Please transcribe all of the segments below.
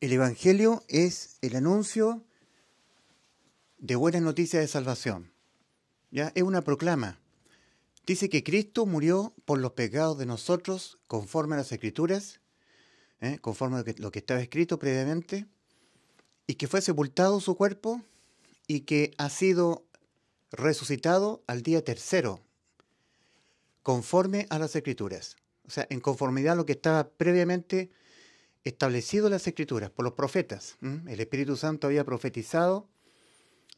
El Evangelio es el anuncio de buenas noticias de salvación. ¿ya? Es una proclama. Dice que Cristo murió por los pecados de nosotros conforme a las Escrituras, ¿eh? conforme a lo que estaba escrito previamente, y que fue sepultado su cuerpo y que ha sido resucitado al día tercero, conforme a las Escrituras. O sea, en conformidad a lo que estaba previamente establecido las escrituras por los profetas. El Espíritu Santo había profetizado,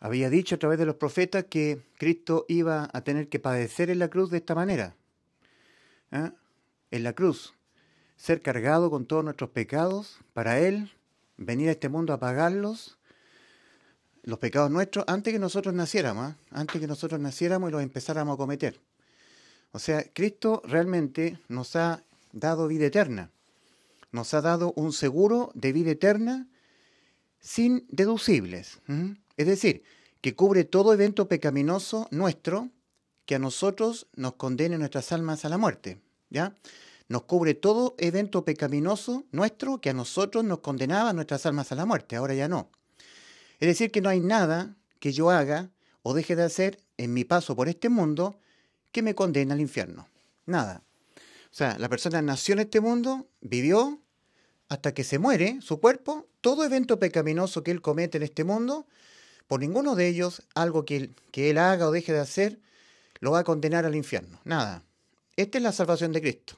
había dicho a través de los profetas que Cristo iba a tener que padecer en la cruz de esta manera. ¿ah? En la cruz, ser cargado con todos nuestros pecados para Él, venir a este mundo a pagarlos, los pecados nuestros, antes que nosotros naciéramos, ¿ah? antes que nosotros naciéramos y los empezáramos a cometer. O sea, Cristo realmente nos ha dado vida eterna nos ha dado un seguro de vida eterna sin deducibles. Es decir, que cubre todo evento pecaminoso nuestro que a nosotros nos condene nuestras almas a la muerte. ¿Ya? Nos cubre todo evento pecaminoso nuestro que a nosotros nos condenaba nuestras almas a la muerte. Ahora ya no. Es decir, que no hay nada que yo haga o deje de hacer en mi paso por este mundo que me condena al infierno. Nada. O sea, la persona nació en este mundo, vivió, hasta que se muere su cuerpo, todo evento pecaminoso que él comete en este mundo, por ninguno de ellos, algo que él, haga o deje de hacer, lo va a condenar al infierno. Nada. Esta es la salvación de Cristo.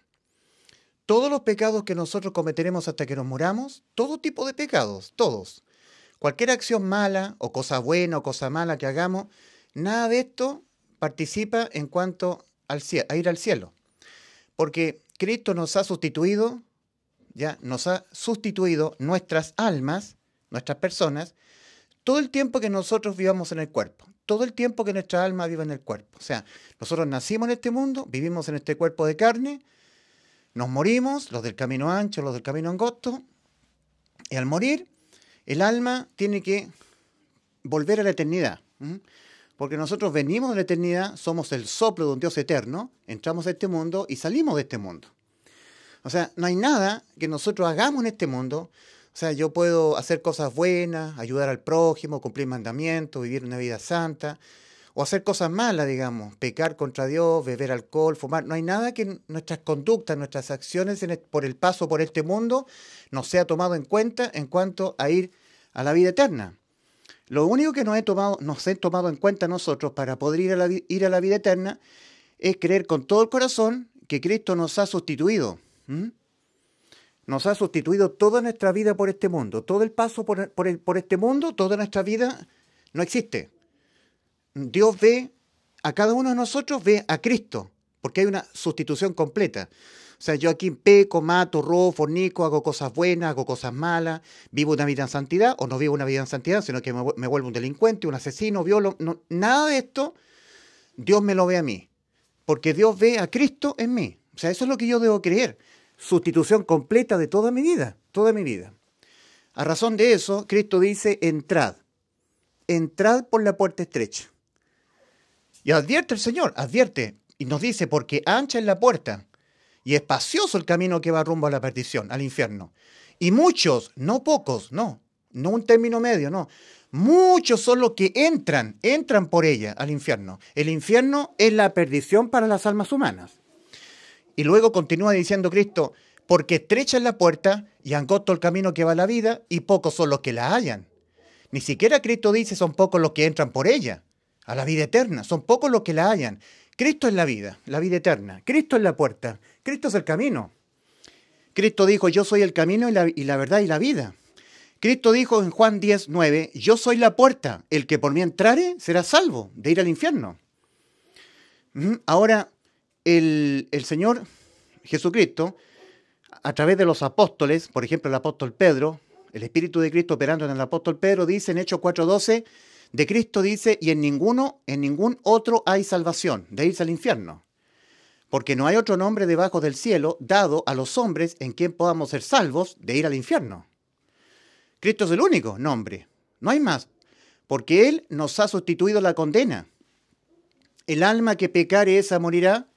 Todos los pecados que nosotros cometeremos hasta que nos muramos, todo tipo de pecados, todos. Cualquier acción mala o cosa buena o cosa mala que hagamos, nada de esto participa en cuanto al, a ir al cielo. Porque Cristo nos ha sustituido ¿ya? Nos ha sustituido nuestras almas, nuestras personas, todo el tiempo que nosotros vivamos en el cuerpo, todo el tiempo que nuestra alma viva en el cuerpo. O sea, nosotros nacimos en este mundo, vivimos en este cuerpo de carne, nos morimos, los del camino ancho, los del camino angosto, y al morir, el alma tiene que volver a la eternidad. Porque nosotros venimos de la eternidad, somos el soplo de un Dios eterno, entramos a este mundo y salimos de este mundo. O sea, no hay nada que nosotros hagamos en este mundo. O sea, yo puedo hacer cosas buenas, ayudar al prójimo, cumplir mandamientos, vivir una vida santa, o hacer cosas malas, digamos, pecar contra Dios, beber alcohol, fumar. No hay nada que nuestras conductas, nuestras acciones por el paso por este mundo nos sea tomado en cuenta en cuanto a ir a la vida eterna. Lo único que nos, he tomado, nos he tomado en cuenta nosotros para poder ir ir a la vida eterna es creer con todo el corazón que Cristo nos ha sustituido ¿Mm? Nos ha sustituido toda nuestra vida por este mundo. Todo el paso por, por, este mundo, toda nuestra vida no existe. Dios ve a cada uno de nosotros, ve a Cristo, porque hay una sustitución completa. O sea, yo aquí peco, mato, robo, fornico, hago cosas buenas, hago cosas malas, vivo una vida en santidad o no vivo una vida en santidad, sino que me, vuelvo un delincuente, un asesino, violo. nada de esto, Dios me lo ve a mí, porque Dios ve a Cristo en mí. O sea, eso es lo que yo debo creer. Sustitución completa de toda mi vida, toda mi vida. A razón de eso, Cristo dice, entrad, entrad por la puerta estrecha. Y advierte el Señor, advierte, y nos dice, porque ancha es la puerta y espacioso el camino que va rumbo a la perdición, al infierno. Y muchos, no pocos, no, no un término medio, no. Muchos son los que entran, entran por ella al infierno. El infierno es la perdición para las almas humanas. Y luego continúa diciendo Cristo, porque estrecha es la puerta y angosto el camino que va a la vida y pocos son los que la hallan. Ni siquiera Cristo dice son pocos los que entran por ella, a la vida eterna, son pocos los que la hallan. Cristo es la vida, la vida eterna, Cristo es la puerta, Cristo es el camino. Cristo dijo, yo soy el camino y la, verdad y la vida. Cristo dijo en Juan 10, 9, yo soy la puerta, el que por mí entrare será salvo de ir al infierno. Mm, ahora, el, Señor Jesucristo, a través de los apóstoles, por ejemplo el apóstol Pedro, el Espíritu de Cristo operando en el apóstol Pedro, dice en Hechos 4.12, de Cristo dice, y en ninguno, en ningún otro hay salvación, de irse al infierno. Porque no hay otro nombre debajo del cielo dado a los hombres en quien podamos ser salvos de ir al infierno. Cristo es el único nombre, no hay más, porque Él nos ha sustituido la condena. El alma que pecare esa morirá,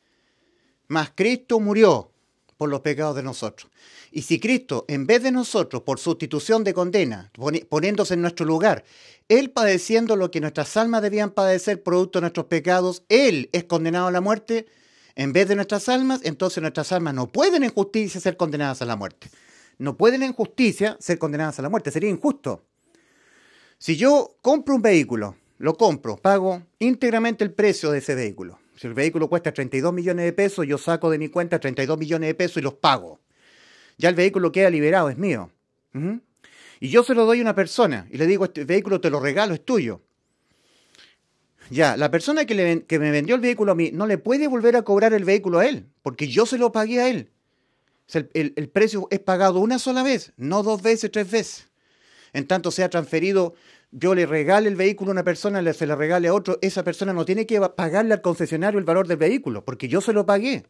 mas Cristo murió por los pecados de nosotros. Y si Cristo, en vez de nosotros, por sustitución de condena, poniéndose en nuestro lugar, Él padeciendo lo que nuestras almas debían padecer producto de nuestros pecados, Él es condenado a la muerte, en vez de nuestras almas, entonces nuestras almas no pueden en justicia ser condenadas a la muerte. No pueden en justicia ser condenadas a la muerte, sería injusto. Si yo compro un vehículo, lo compro, pago íntegramente el precio de ese vehículo. Si el vehículo cuesta 32 millones de pesos, yo saco de mi cuenta 32 millones de pesos y los pago. Ya el vehículo queda liberado, es mío. Y yo se lo doy a una persona y le digo, este vehículo te lo regalo, es tuyo. Ya, la persona que, que me vendió el vehículo a mí no le puede volver a cobrar el vehículo a él, porque yo se lo pagué a él. el, el precio es pagado una sola vez, no dos veces, tres veces en tanto sea transferido yo le regale el vehículo a una persona, se le regale a otro, esa persona no tiene que pagarle al concesionario el valor del vehículo, porque yo se lo pagué.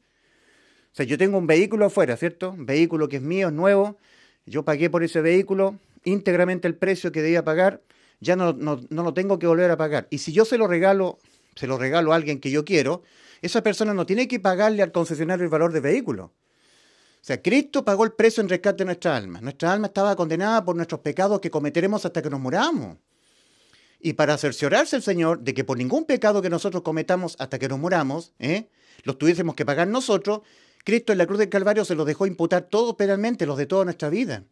O sea, yo tengo un vehículo afuera, ¿cierto? Un vehículo que es mío, es nuevo, yo pagué por ese vehículo íntegramente el precio que debía pagar, ya no, no, no lo tengo que volver a pagar. Y si yo se lo regalo, se lo regalo a alguien que yo quiero, esa persona no tiene que pagarle al concesionario el valor del vehículo sea, Cristo pagó el precio en rescate de nuestra alma. Nuestra alma estaba condenada por nuestros pecados que cometeremos hasta que nos muramos. Y para cerciorarse el Señor de que por ningún pecado que nosotros cometamos hasta que nos muramos, ¿eh? los tuviésemos que pagar nosotros, Cristo en la cruz del Calvario se los dejó imputar todos penalmente, los de toda nuestra vida.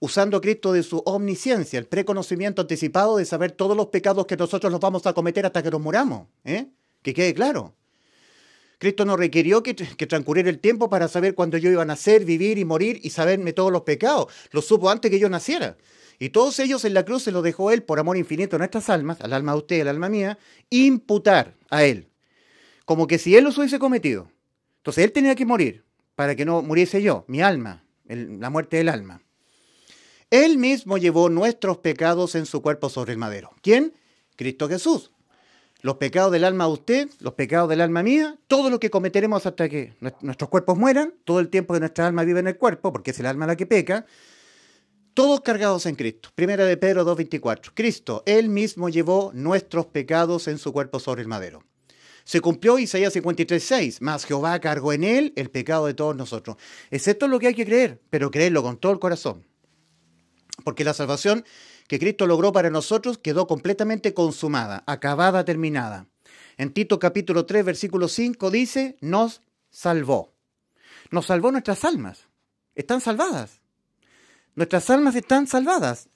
Usando Cristo de su omnisciencia, el preconocimiento anticipado de saber todos los pecados que nosotros los vamos a cometer hasta que nos muramos. ¿eh? Que quede claro. Cristo no requirió que, transcurriera el tiempo para saber cuándo yo iba a nacer, vivir y morir y saberme todos los pecados. Lo supo antes que yo naciera. Y todos ellos en la cruz se los dejó Él por amor infinito a nuestras almas, al alma de usted, al alma mía, imputar a Él. Como que si Él los hubiese cometido. Entonces Él tenía que morir para que no muriese yo, mi alma, la muerte del alma. Él mismo llevó nuestros pecados en su cuerpo sobre el madero. ¿Quién? Cristo Jesús los pecados del alma de usted, los pecados del alma mía, todo lo que cometeremos hasta que nuestros cuerpos mueran, todo el tiempo que nuestra alma vive en el cuerpo, porque es el alma la que peca, todos cargados en Cristo. Primera de Pedro 2.24. Cristo, Él mismo llevó nuestros pecados en su cuerpo sobre el madero. Se cumplió Isaías 53.6, Más Jehová cargó en Él el pecado de todos nosotros. Excepto lo que hay que creer, pero creerlo con todo el corazón. Porque la salvación que Cristo logró para nosotros quedó completamente consumada, acabada, terminada. En Tito capítulo 3, versículo 5 dice, nos salvó. Nos salvó nuestras almas. Están salvadas. Nuestras almas están salvadas.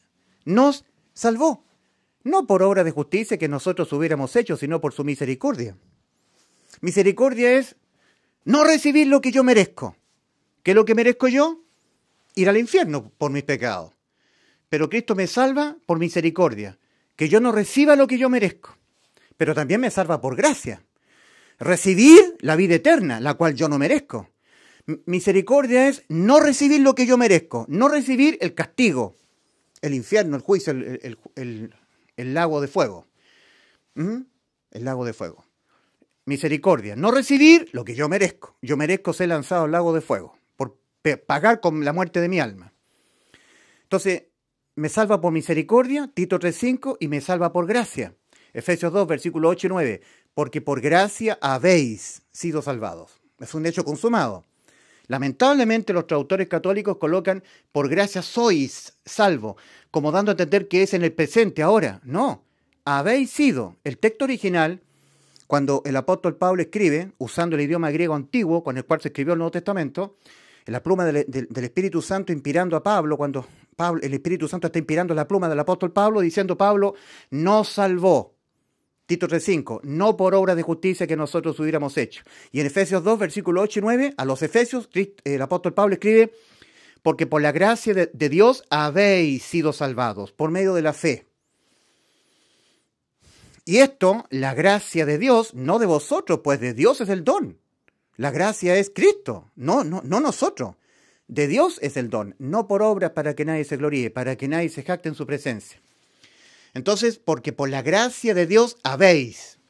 Nos salvó. No por obra de justicia que nosotros hubiéramos hecho, sino por su misericordia. Misericordia es no recibir lo que yo merezco. ¿Qué es lo que merezco yo? Ir al infierno por mis pecados pero Cristo me salva por misericordia, que yo no reciba lo que yo merezco, pero también me salva por gracia. Recibir la vida eterna, la cual yo no merezco. Misericordia es no recibir lo que yo merezco, no recibir el castigo, el infierno, el juicio, el, lago de fuego. ¿Mm? El lago de fuego. Misericordia, no recibir lo que yo merezco. Yo merezco ser lanzado al lago de fuego por pagar con la muerte de mi alma. Entonces, me salva por misericordia, Tito 3.5, y me salva por gracia. Efesios 2, versículo 8 y 9, porque por gracia habéis sido salvados. Es un hecho consumado. Lamentablemente los traductores católicos colocan por gracia sois salvo, como dando a entender que es en el presente, ahora. No, habéis sido. El texto original, cuando el apóstol Pablo escribe, usando el idioma griego antiguo con el cual se escribió el Nuevo Testamento, en la pluma del Espíritu Santo inspirando a Pablo cuando el Espíritu Santo está inspirando la pluma del apóstol Pablo, diciendo Pablo, no salvó. Tito 3.5, no por obra de justicia que nosotros hubiéramos hecho. Y en Efesios 2, versículo 8 y 9, a los Efesios, el apóstol Pablo escribe, porque por la gracia de, de Dios habéis sido salvados, por medio de la fe. Y esto, la gracia de Dios, no de vosotros, pues de Dios es el don. La gracia es Cristo, no, no, no nosotros. De Dios es el don, no por obras para que nadie se gloríe, para que nadie se jacte en su presencia. Entonces, porque por la gracia de Dios habéis,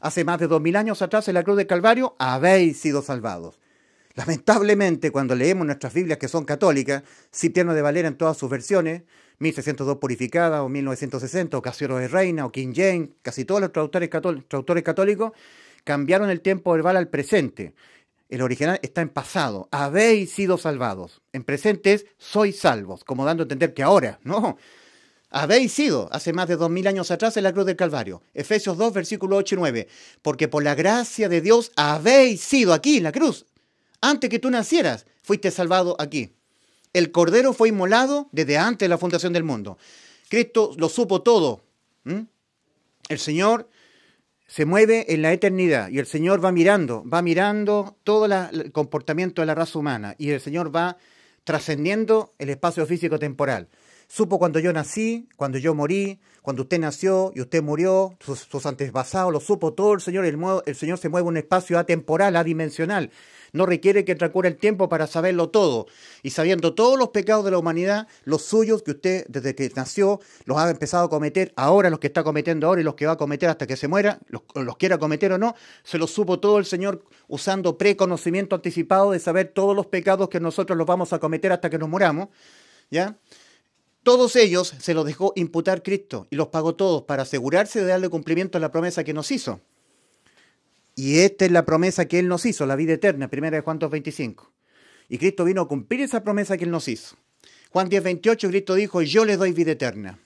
hace más de dos mil años atrás en la cruz de Calvario, habéis sido salvados. Lamentablemente, cuando leemos nuestras Biblias que son católicas, Cipriano de Valera en todas sus versiones, 1602 purificada o 1960, o Casiero de Reina o King James, casi todos los traductores católicos cambiaron el tiempo verbal al presente. El original está en pasado. Habéis sido salvados. En presentes, sois salvos, como dando a entender que ahora, no. Habéis sido, hace más de dos mil años atrás, en la cruz del Calvario. Efesios 2, versículo 8 y 9. Porque por la gracia de Dios habéis sido aquí, en la cruz. Antes que tú nacieras, fuiste salvado aquí. El Cordero fue inmolado desde antes de la fundación del mundo. Cristo lo supo todo. El Señor se mueve en la eternidad y el Señor va mirando, va mirando todo el comportamiento de la raza humana y el Señor va trascendiendo el espacio físico-temporal. Supo cuando yo nací, cuando yo morí, cuando usted nació y usted murió, sus, antepasados, lo supo todo el Señor. El, el Señor se mueve en un espacio atemporal, adimensional no requiere que transcurra el tiempo para saberlo todo. Y sabiendo todos los pecados de la humanidad, los suyos que usted desde que nació los ha empezado a cometer, ahora los que está cometiendo ahora y los que va a cometer hasta que se muera, los, quiera cometer o no, se los supo todo el Señor usando preconocimiento anticipado de saber todos los pecados que nosotros los vamos a cometer hasta que nos muramos. ¿Ya? Todos ellos se los dejó imputar Cristo y los pagó todos para asegurarse de darle cumplimiento a la promesa que nos hizo. Y esta es la promesa que Él nos hizo, la vida eterna, primera de Juan 25. Y Cristo vino a cumplir esa promesa que Él nos hizo. Juan 10.28, Cristo dijo, yo les doy vida eterna.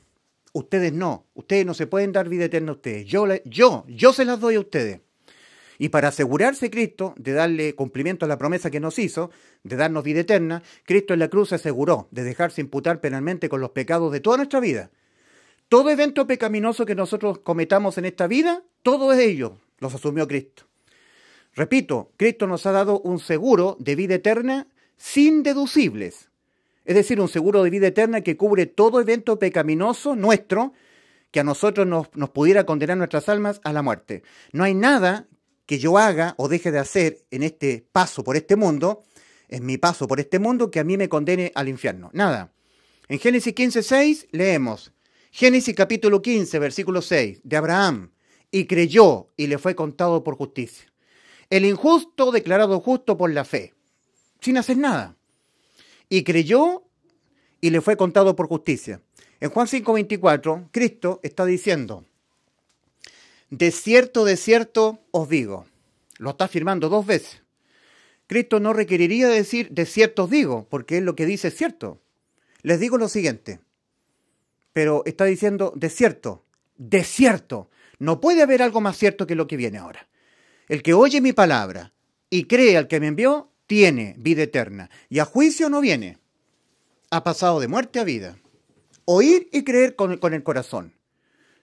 Ustedes no, ustedes no se pueden dar vida eterna a ustedes. Yo, yo, yo se las doy a ustedes. Y para asegurarse Cristo de darle cumplimiento a la promesa que nos hizo, de darnos vida eterna, Cristo en la cruz se aseguró de dejarse imputar penalmente con los pecados de toda nuestra vida. Todo evento pecaminoso que nosotros cometamos en esta vida, todo es ello, los asumió Cristo. Repito, Cristo nos ha dado un seguro de vida eterna sin deducibles, es decir, un seguro de vida eterna que cubre todo evento pecaminoso nuestro que a nosotros nos, pudiera condenar nuestras almas a la muerte. No hay nada que yo haga o deje de hacer en este paso por este mundo, en mi paso por este mundo, que a mí me condene al infierno. Nada. En Génesis 15, 6 leemos. Génesis capítulo 15, versículo 6, de Abraham y creyó y le fue contado por justicia. El injusto declarado justo por la fe, sin hacer nada. Y creyó y le fue contado por justicia. En Juan 5:24, Cristo está diciendo, de cierto, de cierto os digo, lo está afirmando dos veces. Cristo no requeriría decir de cierto os digo, porque es lo que dice es cierto. Les digo lo siguiente, pero está diciendo de cierto, de cierto. No puede haber algo más cierto que lo que viene ahora. El que oye mi palabra y cree al que me envió, tiene vida eterna. Y a juicio no viene. Ha pasado de muerte a vida. Oír y creer con, el corazón.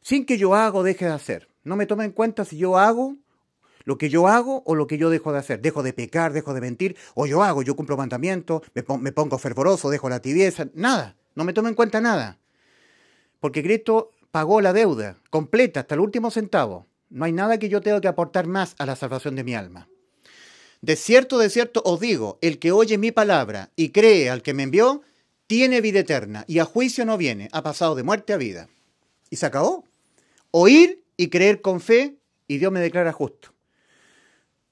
Sin que yo hago, deje de hacer. No me tome en cuenta si yo hago lo que yo hago o lo que yo dejo de hacer. Dejo de pecar, dejo de mentir, o yo hago, yo cumplo mandamientos, me, pongo fervoroso, dejo la tibieza, nada. No me tome en cuenta nada. Porque Cristo pagó la deuda completa hasta el último centavo. No hay nada que yo tenga que aportar más a la salvación de mi alma. De cierto, de cierto os digo, el que oye mi palabra y cree al que me envió, tiene vida eterna y a juicio no viene, ha pasado de muerte a vida. Y se acabó. Oír y creer con fe y Dios me declara justo.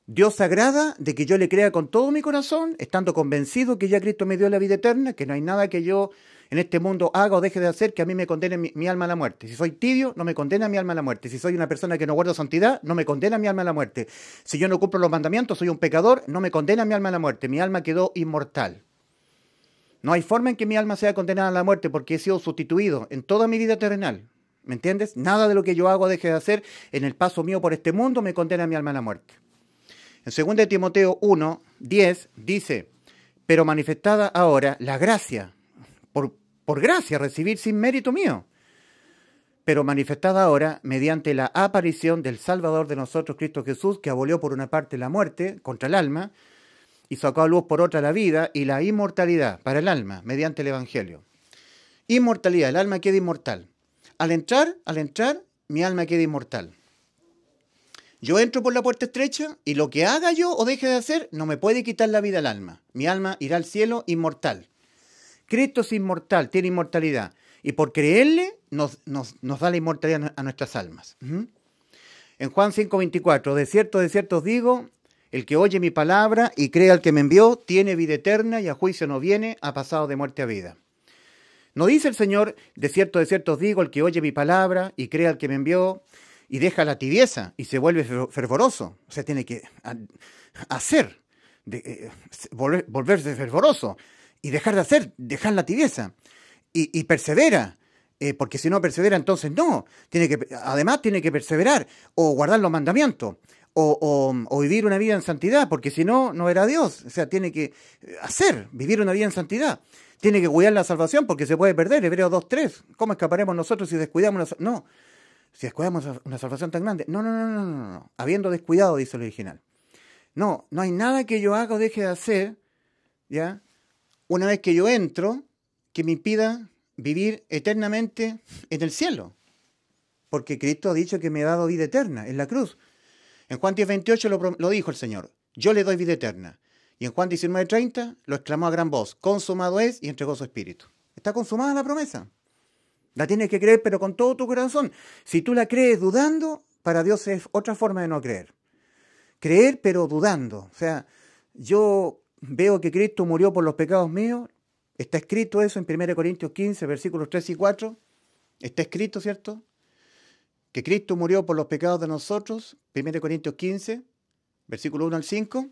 Dios agrada de que yo le crea con todo mi corazón, estando convencido que ya Cristo me dio la vida eterna, que no hay nada que yo en este mundo hago o deje de hacer que a mí me condene mi, alma a la muerte. Si soy tibio, no me condena mi alma a la muerte. Si soy una persona que no guarda santidad, no me condena mi alma a la muerte. Si yo no cumplo los mandamientos, soy un pecador, no me condena mi alma a la muerte. Mi alma quedó inmortal. No hay forma en que mi alma sea condenada a la muerte porque he sido sustituido en toda mi vida terrenal. ¿Me entiendes? Nada de lo que yo hago o deje de hacer en el paso mío por este mundo me condena mi alma a la muerte. En 2 Timoteo 1, 10 dice, pero manifestada ahora la gracia por, gracia recibir sin mérito mío, pero manifestada ahora mediante la aparición del Salvador de nosotros, Cristo Jesús, que abolió por una parte la muerte contra el alma, y sacó a luz por otra la vida y la inmortalidad para el alma, mediante el Evangelio. Inmortalidad, el alma queda inmortal. Al entrar, al entrar, mi alma queda inmortal. Yo entro por la puerta estrecha y lo que haga yo o deje de hacer no me puede quitar la vida al alma. Mi alma irá al cielo inmortal. Cristo es inmortal, tiene inmortalidad. Y por creerle nos, nos, da la inmortalidad a nuestras almas. En Juan 5:24, de cierto, de cierto os digo, el que oye mi palabra y cree al que me envió, tiene vida eterna y a juicio no viene, ha pasado de muerte a vida. No dice el Señor, de cierto, de cierto os digo, el que oye mi palabra y cree al que me envió y deja la tibieza y se vuelve fervoroso. O sea, tiene que hacer, de, eh, volverse fervoroso y dejar de hacer, dejar la tibieza y, persevera. Eh, porque si no persevera, entonces no. Tiene que, además, tiene que perseverar o guardar los mandamientos o, vivir una vida en santidad, porque si no, no era Dios. O sea, tiene que eh, hacer, vivir una vida en santidad. Tiene que cuidar la salvación porque se puede perder. Hebreos 2.3. ¿Cómo escaparemos nosotros si descuidamos la No. Si descuidamos una salvación tan grande. No, no, no, no, no. no. Habiendo descuidado, dice el original. No, no hay nada que yo haga o deje de hacer, ¿ya? una vez que yo entro, que me impida vivir eternamente en el cielo. Porque Cristo ha dicho que me ha dado vida eterna en la cruz. En Juan 10, 28 lo, lo dijo el Señor, yo le doy vida eterna. Y en Juan 19, 30 lo exclamó a gran voz, consumado es y entregó su espíritu. Está consumada la promesa. La tienes que creer, pero con todo tu corazón. Si tú la crees dudando, para Dios es otra forma de no creer. Creer, pero dudando. O sea, yo veo que Cristo murió por los pecados míos, está escrito eso en 1 Corintios 15, versículos 3 y 4, está escrito, ¿cierto? Que Cristo murió por los pecados de nosotros, 1 Corintios 15, versículo 1 al 5.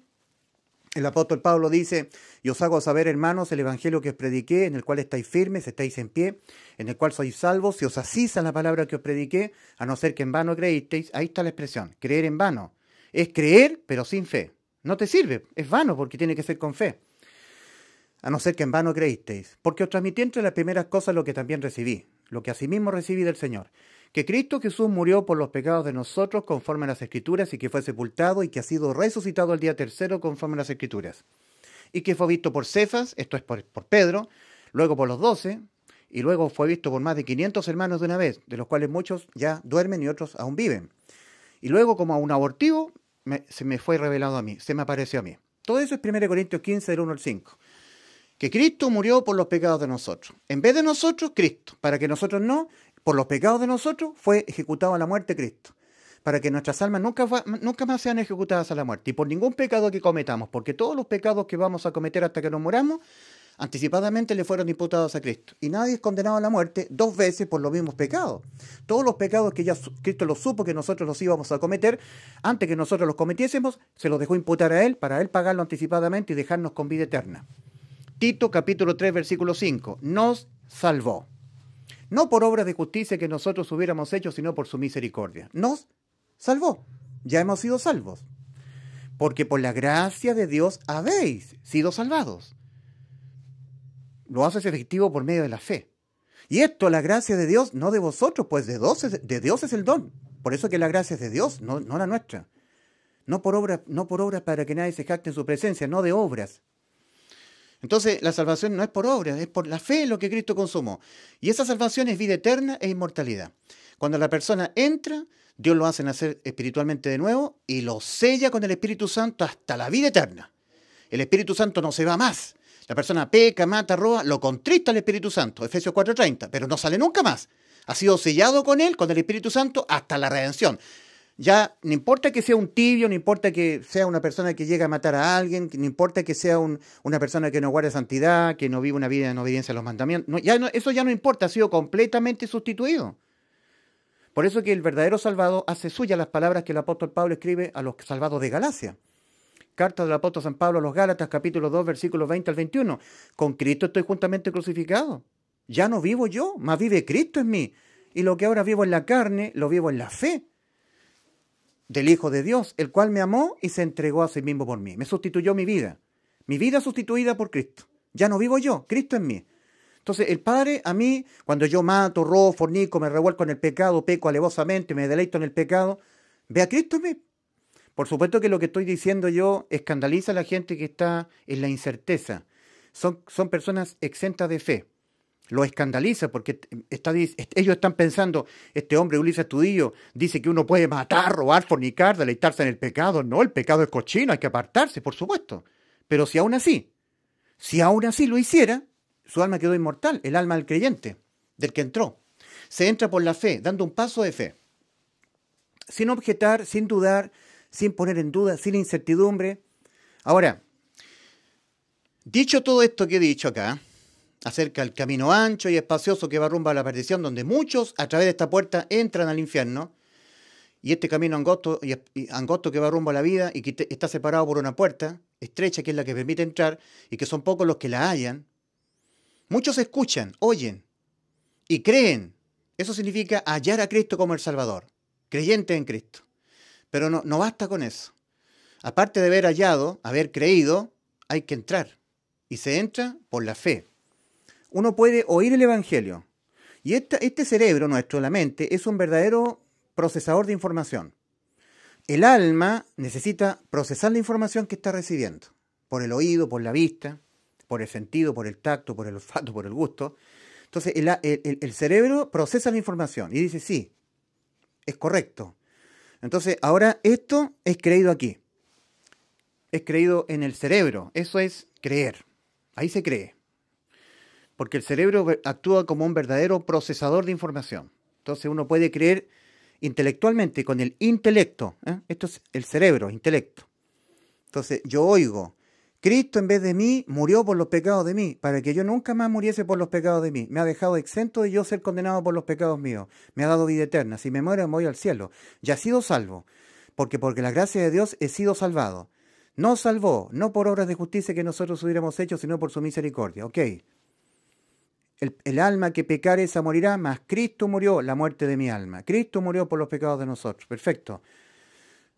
El apóstol Pablo dice, y os hago saber, hermanos, el Evangelio que os prediqué, en el cual estáis firmes, estáis en pie, en el cual sois salvos, si os asisa la palabra que os prediqué, a no ser que en vano creísteis, ahí está la expresión, creer en vano. Es creer, pero sin fe. No te sirve, es vano porque tiene que ser con fe. A no ser que en vano creísteis, porque os transmití entre las primeras cosas lo que también recibí, lo que asimismo recibí del Señor, que Cristo Jesús murió por los pecados de nosotros conforme a las Escrituras y que fue sepultado y que ha sido resucitado el día tercero conforme a las Escrituras, y que fue visto por Cefas, esto es por, Pedro, luego por los doce, y luego fue visto por más de 500 hermanos de una vez, de los cuales muchos ya duermen y otros aún viven. Y luego como a un abortivo, se me fue revelado a mí, se me apareció a mí. Todo eso es 1 Corintios 15, del 1 al 5. Que Cristo murió por los pecados de nosotros. En vez de nosotros, Cristo. Para que nosotros no, por los pecados de nosotros, fue ejecutado a la muerte Cristo. Para que nuestras almas nunca, nunca más sean ejecutadas a la muerte. Y por ningún pecado que cometamos. Porque todos los pecados que vamos a cometer hasta que nos muramos anticipadamente le fueron imputados a Cristo. Y nadie es condenado a la muerte dos veces por los mismos pecados. Todos los pecados que ya Cristo los supo que nosotros los íbamos a cometer, antes que nosotros los cometiésemos, se los dejó imputar a Él para Él pagarlo anticipadamente y dejarnos con vida eterna. Tito capítulo 3 versículo 5. Nos salvó. No por obras de justicia que nosotros hubiéramos hecho, sino por su misericordia. Nos salvó. Ya hemos sido salvos. Porque por la gracia de Dios habéis sido salvados lo haces efectivo por medio de la fe. Y esto, la gracia de Dios, no de vosotros, pues de Dios es, el don. Por eso que la gracia es de Dios, no, no la nuestra. No por, obra, no por obras para que nadie se jacte en su presencia, no de obras. Entonces, la salvación no es por obras, es por la fe en lo que Cristo consumó. Y esa salvación es vida eterna e inmortalidad. Cuando la persona entra, Dios lo hace nacer espiritualmente de nuevo y lo sella con el Espíritu Santo hasta la vida eterna. El Espíritu Santo no se va más. La persona peca, mata, roba, lo contrista el Espíritu Santo, Efesios 4:30, pero no sale nunca más. Ha sido sellado con él, con el Espíritu Santo, hasta la redención. Ya no importa que sea un tibio, no importa que sea una persona que llegue a matar a alguien, no importa que sea una persona que no guarde santidad, que no vive una vida en obediencia a los mandamientos, ya eso ya no importa, ha sido completamente sustituido. Por eso que el verdadero salvado hace suya las palabras que el apóstol Pablo escribe a los salvados de Galacia. Carta del apóstol San Pablo a los Gálatas, capítulo 2, versículos 20 al 21. Con Cristo estoy juntamente crucificado. Ya no vivo yo, más vive Cristo en mí. Y lo que ahora vivo en la carne, lo vivo en la fe del Hijo de Dios, el cual me amó y se entregó a sí mismo por mí. Me sustituyó mi vida. Mi vida sustituida por Cristo. Ya no vivo yo, Cristo en mí. Entonces, el Padre a mí, cuando yo mato, robo, fornico, me revuelco en el pecado, peco alevosamente, me deleito en el pecado, ve a Cristo en mí. Por supuesto que lo que estoy diciendo yo escandaliza a la gente que está en la incerteza. Son, son personas exentas de fe. Lo escandaliza porque está, ellos están pensando, este hombre Ulises Tudillo dice que uno puede matar, robar, fornicar, deleitarse en el pecado. No, el pecado es cochino, hay que apartarse, por supuesto. Pero si aún así, si aún así lo hiciera, su alma quedó inmortal, el alma del creyente, del que entró. Se entra por la fe, dando un paso de fe sin objetar, sin dudar, sin poner en duda, sin incertidumbre. Ahora, dicho todo esto que he dicho acá, acerca del camino ancho y espacioso que va rumbo a la perdición, donde muchos a través de esta puerta entran al infierno, y este camino angosto, y, angosto que va rumbo a la vida y que está separado por una puerta estrecha que es la que permite entrar y que son pocos los que la hallan, muchos escuchan, oyen y creen. Eso significa hallar a Cristo como el Salvador, creyente en Cristo. Pero no, basta con eso. Aparte de haber hallado, haber creído, hay que entrar. Y se entra por la fe. Uno puede oír el Evangelio. Y este cerebro nuestro, la mente, es un verdadero procesador de información. El alma necesita procesar la información que está recibiendo, por el oído, por la vista, por el sentido, por el tacto, por el olfato, por el gusto. Entonces el, cerebro procesa la información y dice, sí, es correcto, entonces, ahora esto es creído aquí. Es creído en el cerebro. Eso es creer. Ahí se cree. Porque el cerebro actúa como un verdadero procesador de información. Entonces uno puede creer intelectualmente con el intelecto. ¿eh? Esto es el cerebro, intelecto. Entonces yo oigo, Cristo en vez de mí murió por los pecados de mí, para que yo nunca más muriese por los pecados de mí. Me ha dejado exento de yo ser condenado por los pecados míos. Me ha dado vida eterna. Si me muero, me voy al cielo. Ya he sido salvo, porque porque la gracia de Dios he sido salvado. No salvó, no por obras de justicia que nosotros hubiéramos hecho, sino por su misericordia. Ok. El, el alma que pecare esa morirá, mas Cristo murió la muerte de mi alma. Cristo murió por los pecados de nosotros. Perfecto.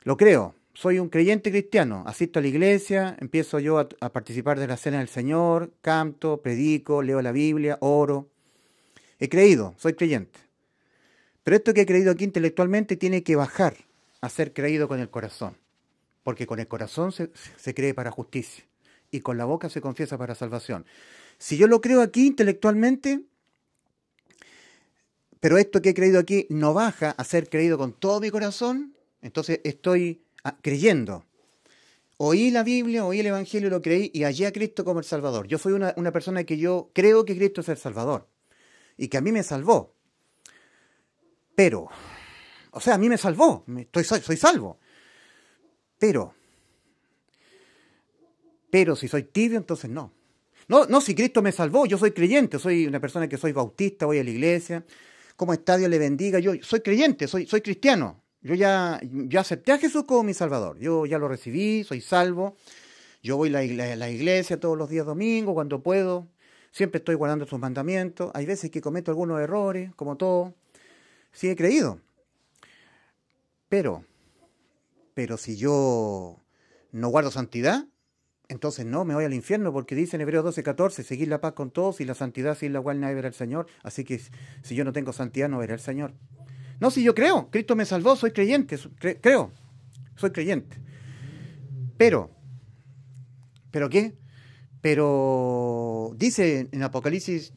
Lo creo soy un creyente cristiano, asisto a la iglesia, empiezo yo a, participar de la cena del Señor, canto, predico, leo la Biblia, oro. He creído, soy creyente. Pero esto que he creído aquí intelectualmente tiene que bajar a ser creído con el corazón, porque con el corazón se cree para justicia y con la boca se confiesa para salvación. Si yo lo creo aquí intelectualmente, pero esto que he creído aquí no baja a ser creído con todo mi corazón, entonces estoy Ah, creyendo. Oí la Biblia, oí el Evangelio, lo creí y hallé a Cristo como el Salvador. Yo soy una, persona que yo creo que Cristo es el Salvador y que a mí me salvó. Pero, o sea, a mí me salvó, estoy, soy salvo. Pero, pero si soy tibio, entonces no. No, no, si Cristo me salvó, yo soy creyente, soy una persona que soy bautista, voy a la iglesia, como estadio le bendiga, yo soy creyente, soy, soy cristiano. Yo ya ya acepté a Jesús como mi Salvador. Yo ya lo recibí, soy salvo. Yo voy a la, iglesia todos los días domingo, cuando puedo. Siempre estoy guardando sus mandamientos. Hay veces que cometo algunos errores, como todo. Sí he creído. Pero, pero si yo no guardo santidad, entonces no, me voy al infierno, porque dice en Hebreos 12, 14, seguir la paz con todos y la santidad sin la cual nadie verá al Señor. Así que si yo no tengo santidad, no veré al Señor. No, si yo creo, Cristo me salvó, soy creyente, creo, soy creyente. Pero, ¿pero qué? Pero dice en Apocalipsis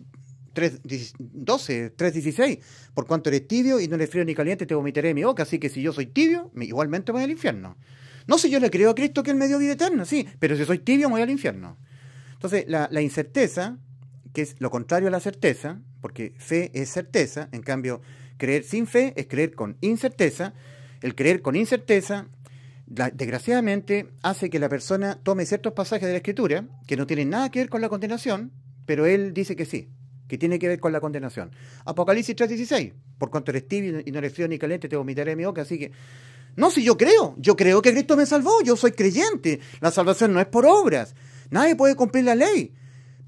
3, 12, 3.16, por cuanto eres tibio y no eres frío ni caliente, te vomitaré de mi boca, así que si yo soy tibio, igualmente voy al infierno. No, si yo le creo a Cristo que Él me dio vida eterna, sí, pero si soy tibio, voy al infierno. Entonces, la, la incerteza, que es lo contrario a la certeza, porque fe es certeza, en cambio, Creer sin fe es creer con incerteza. El creer con incerteza, desgraciadamente, hace que la persona tome ciertos pasajes de la Escritura que no tienen nada que ver con la condenación, pero él dice que sí, que tiene que ver con la condenación. Apocalipsis 3:16, por cuanto eres tibio y no eres frío ni caliente, te vomitaré de mi boca, así que... No, si yo creo, yo creo que Cristo me salvó, yo soy creyente, la salvación no es por obras, nadie puede cumplir la ley,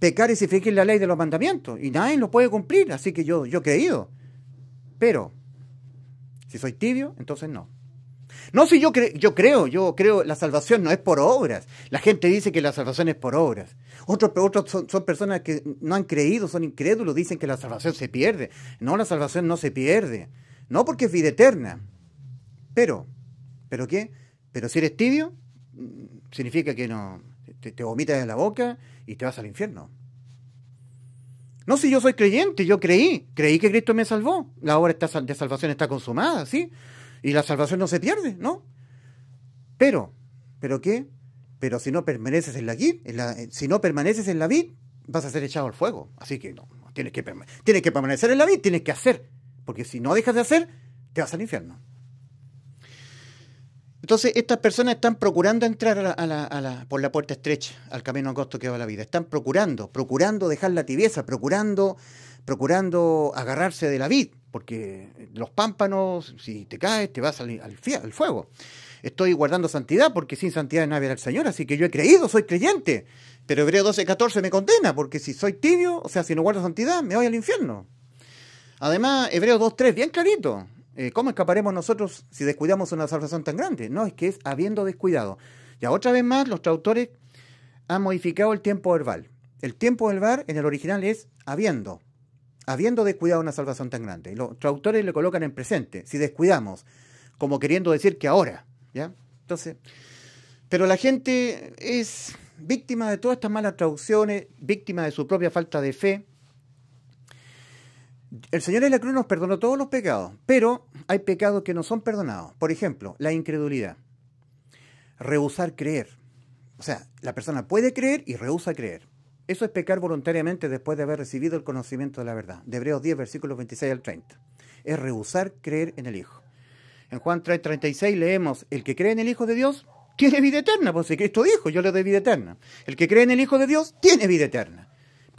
pecar es infringir la ley de los mandamientos, y nadie lo puede cumplir, así que yo, yo he creído. Pero, si soy tibio, entonces no. No si yo, creo, yo creo, yo creo, la salvación no es por obras. La gente dice que la salvación es por obras. Otros, otros son, personas que no han creído, son incrédulos, dicen que la salvación se pierde. No, la salvación no se pierde. No porque es vida eterna. Pero, ¿pero qué? Pero si eres tibio, mm, significa que no, te, te vomitas en la boca y te vas al infierno. No, si yo soy creyente, yo creí, creí que Cristo me salvó. La obra está, de salvación está consumada, ¿sí? Y la salvación no se pierde, ¿no? Pero, ¿pero qué? Pero si no permaneces en la vida, eh, si no permaneces en la vid, vas a ser echado al fuego. Así que no, tienes que, tienes que permanecer en la vid, tienes que hacer. Porque si no dejas de hacer, te vas al infierno. Entonces, estas personas están procurando entrar a la, por la puerta estrecha, al camino angosto que va la vida. Están procurando, procurando dejar la tibieza, procurando, procurando agarrarse de la vid, porque los pámpanos, si te caes, te vas al, fuego. Estoy guardando santidad, porque sin santidad no habrá el Señor, así que yo he creído, soy creyente. Pero Hebreo 12, 14 me condena, porque si soy tibio, o sea, si no guardo santidad, me voy al infierno. Además, Hebreo tres bien clarito. Eh, ¿cómo escaparemos nosotros si descuidamos una salvación tan grande? No, es que es habiendo descuidado. Ya otra vez más, los traductores han modificado el tiempo verbal. El tiempo verbal en el original es habiendo, habiendo descuidado una salvación tan grande. Los traductores le colocan en presente, si descuidamos, como queriendo decir que ahora, ¿ya? Entonces, pero la gente es víctima de todas estas malas traducciones, víctima de su propia falta de fe, el Señor en la cruz nos perdonó todos los pecados, pero hay pecados que no son perdonados. Por ejemplo, la incredulidad. Rehusar creer. O sea, la persona puede creer y rehúsa creer. Eso es pecar voluntariamente después de haber recibido el conocimiento de la verdad. De Hebreos 10, versículos 26 al 30. Es rehusar creer en el Hijo. En Juan 3, 36 leemos, el que cree en el Hijo de Dios tiene vida eterna, porque Cristo dijo, yo le doy vida eterna. El que cree en el Hijo de Dios tiene vida eterna.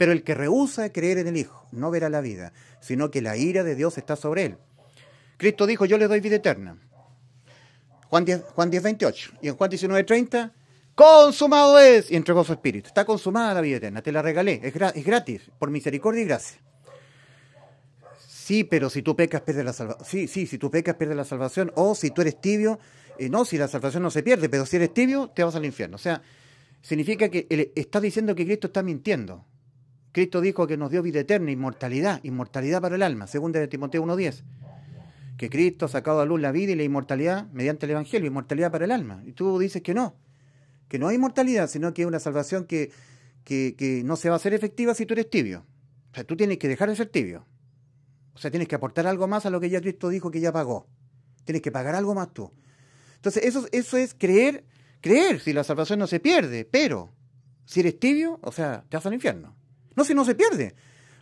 Pero el que rehúsa creer en el Hijo no verá la vida, sino que la ira de Dios está sobre él. Cristo dijo, yo le doy vida eterna. Juan 10, 28. Y en Juan 19, 30, consumado es. Y entregó su espíritu. Está consumada la vida eterna, te la regalé. Es, gratis, por misericordia y gracia. Sí, pero si tú pecas, pierdes la salvación. Sí, sí, si tú pecas, pierdes la salvación. O si tú eres tibio, eh, no, si la salvación no se pierde, pero si eres tibio, te vas al infierno. O sea, significa que él está diciendo que Cristo está mintiendo. Cristo dijo que nos dio vida eterna, inmortalidad, inmortalidad para el alma, según de Timoteo 1.10. Que Cristo ha sacado a luz la vida y la inmortalidad mediante el Evangelio, inmortalidad para el alma. Y tú dices que no, que no hay inmortalidad, sino que es una salvación que, no se va a hacer efectiva si tú eres tibio. O sea, tú tienes que dejar de ser tibio. O sea, tienes que aportar algo más a lo que ya Cristo dijo que ya pagó. Tienes que pagar algo más tú. Entonces, eso, eso es creer, creer si la salvación no se pierde, pero si eres tibio, o sea, te vas al infierno. No, si no se pierde.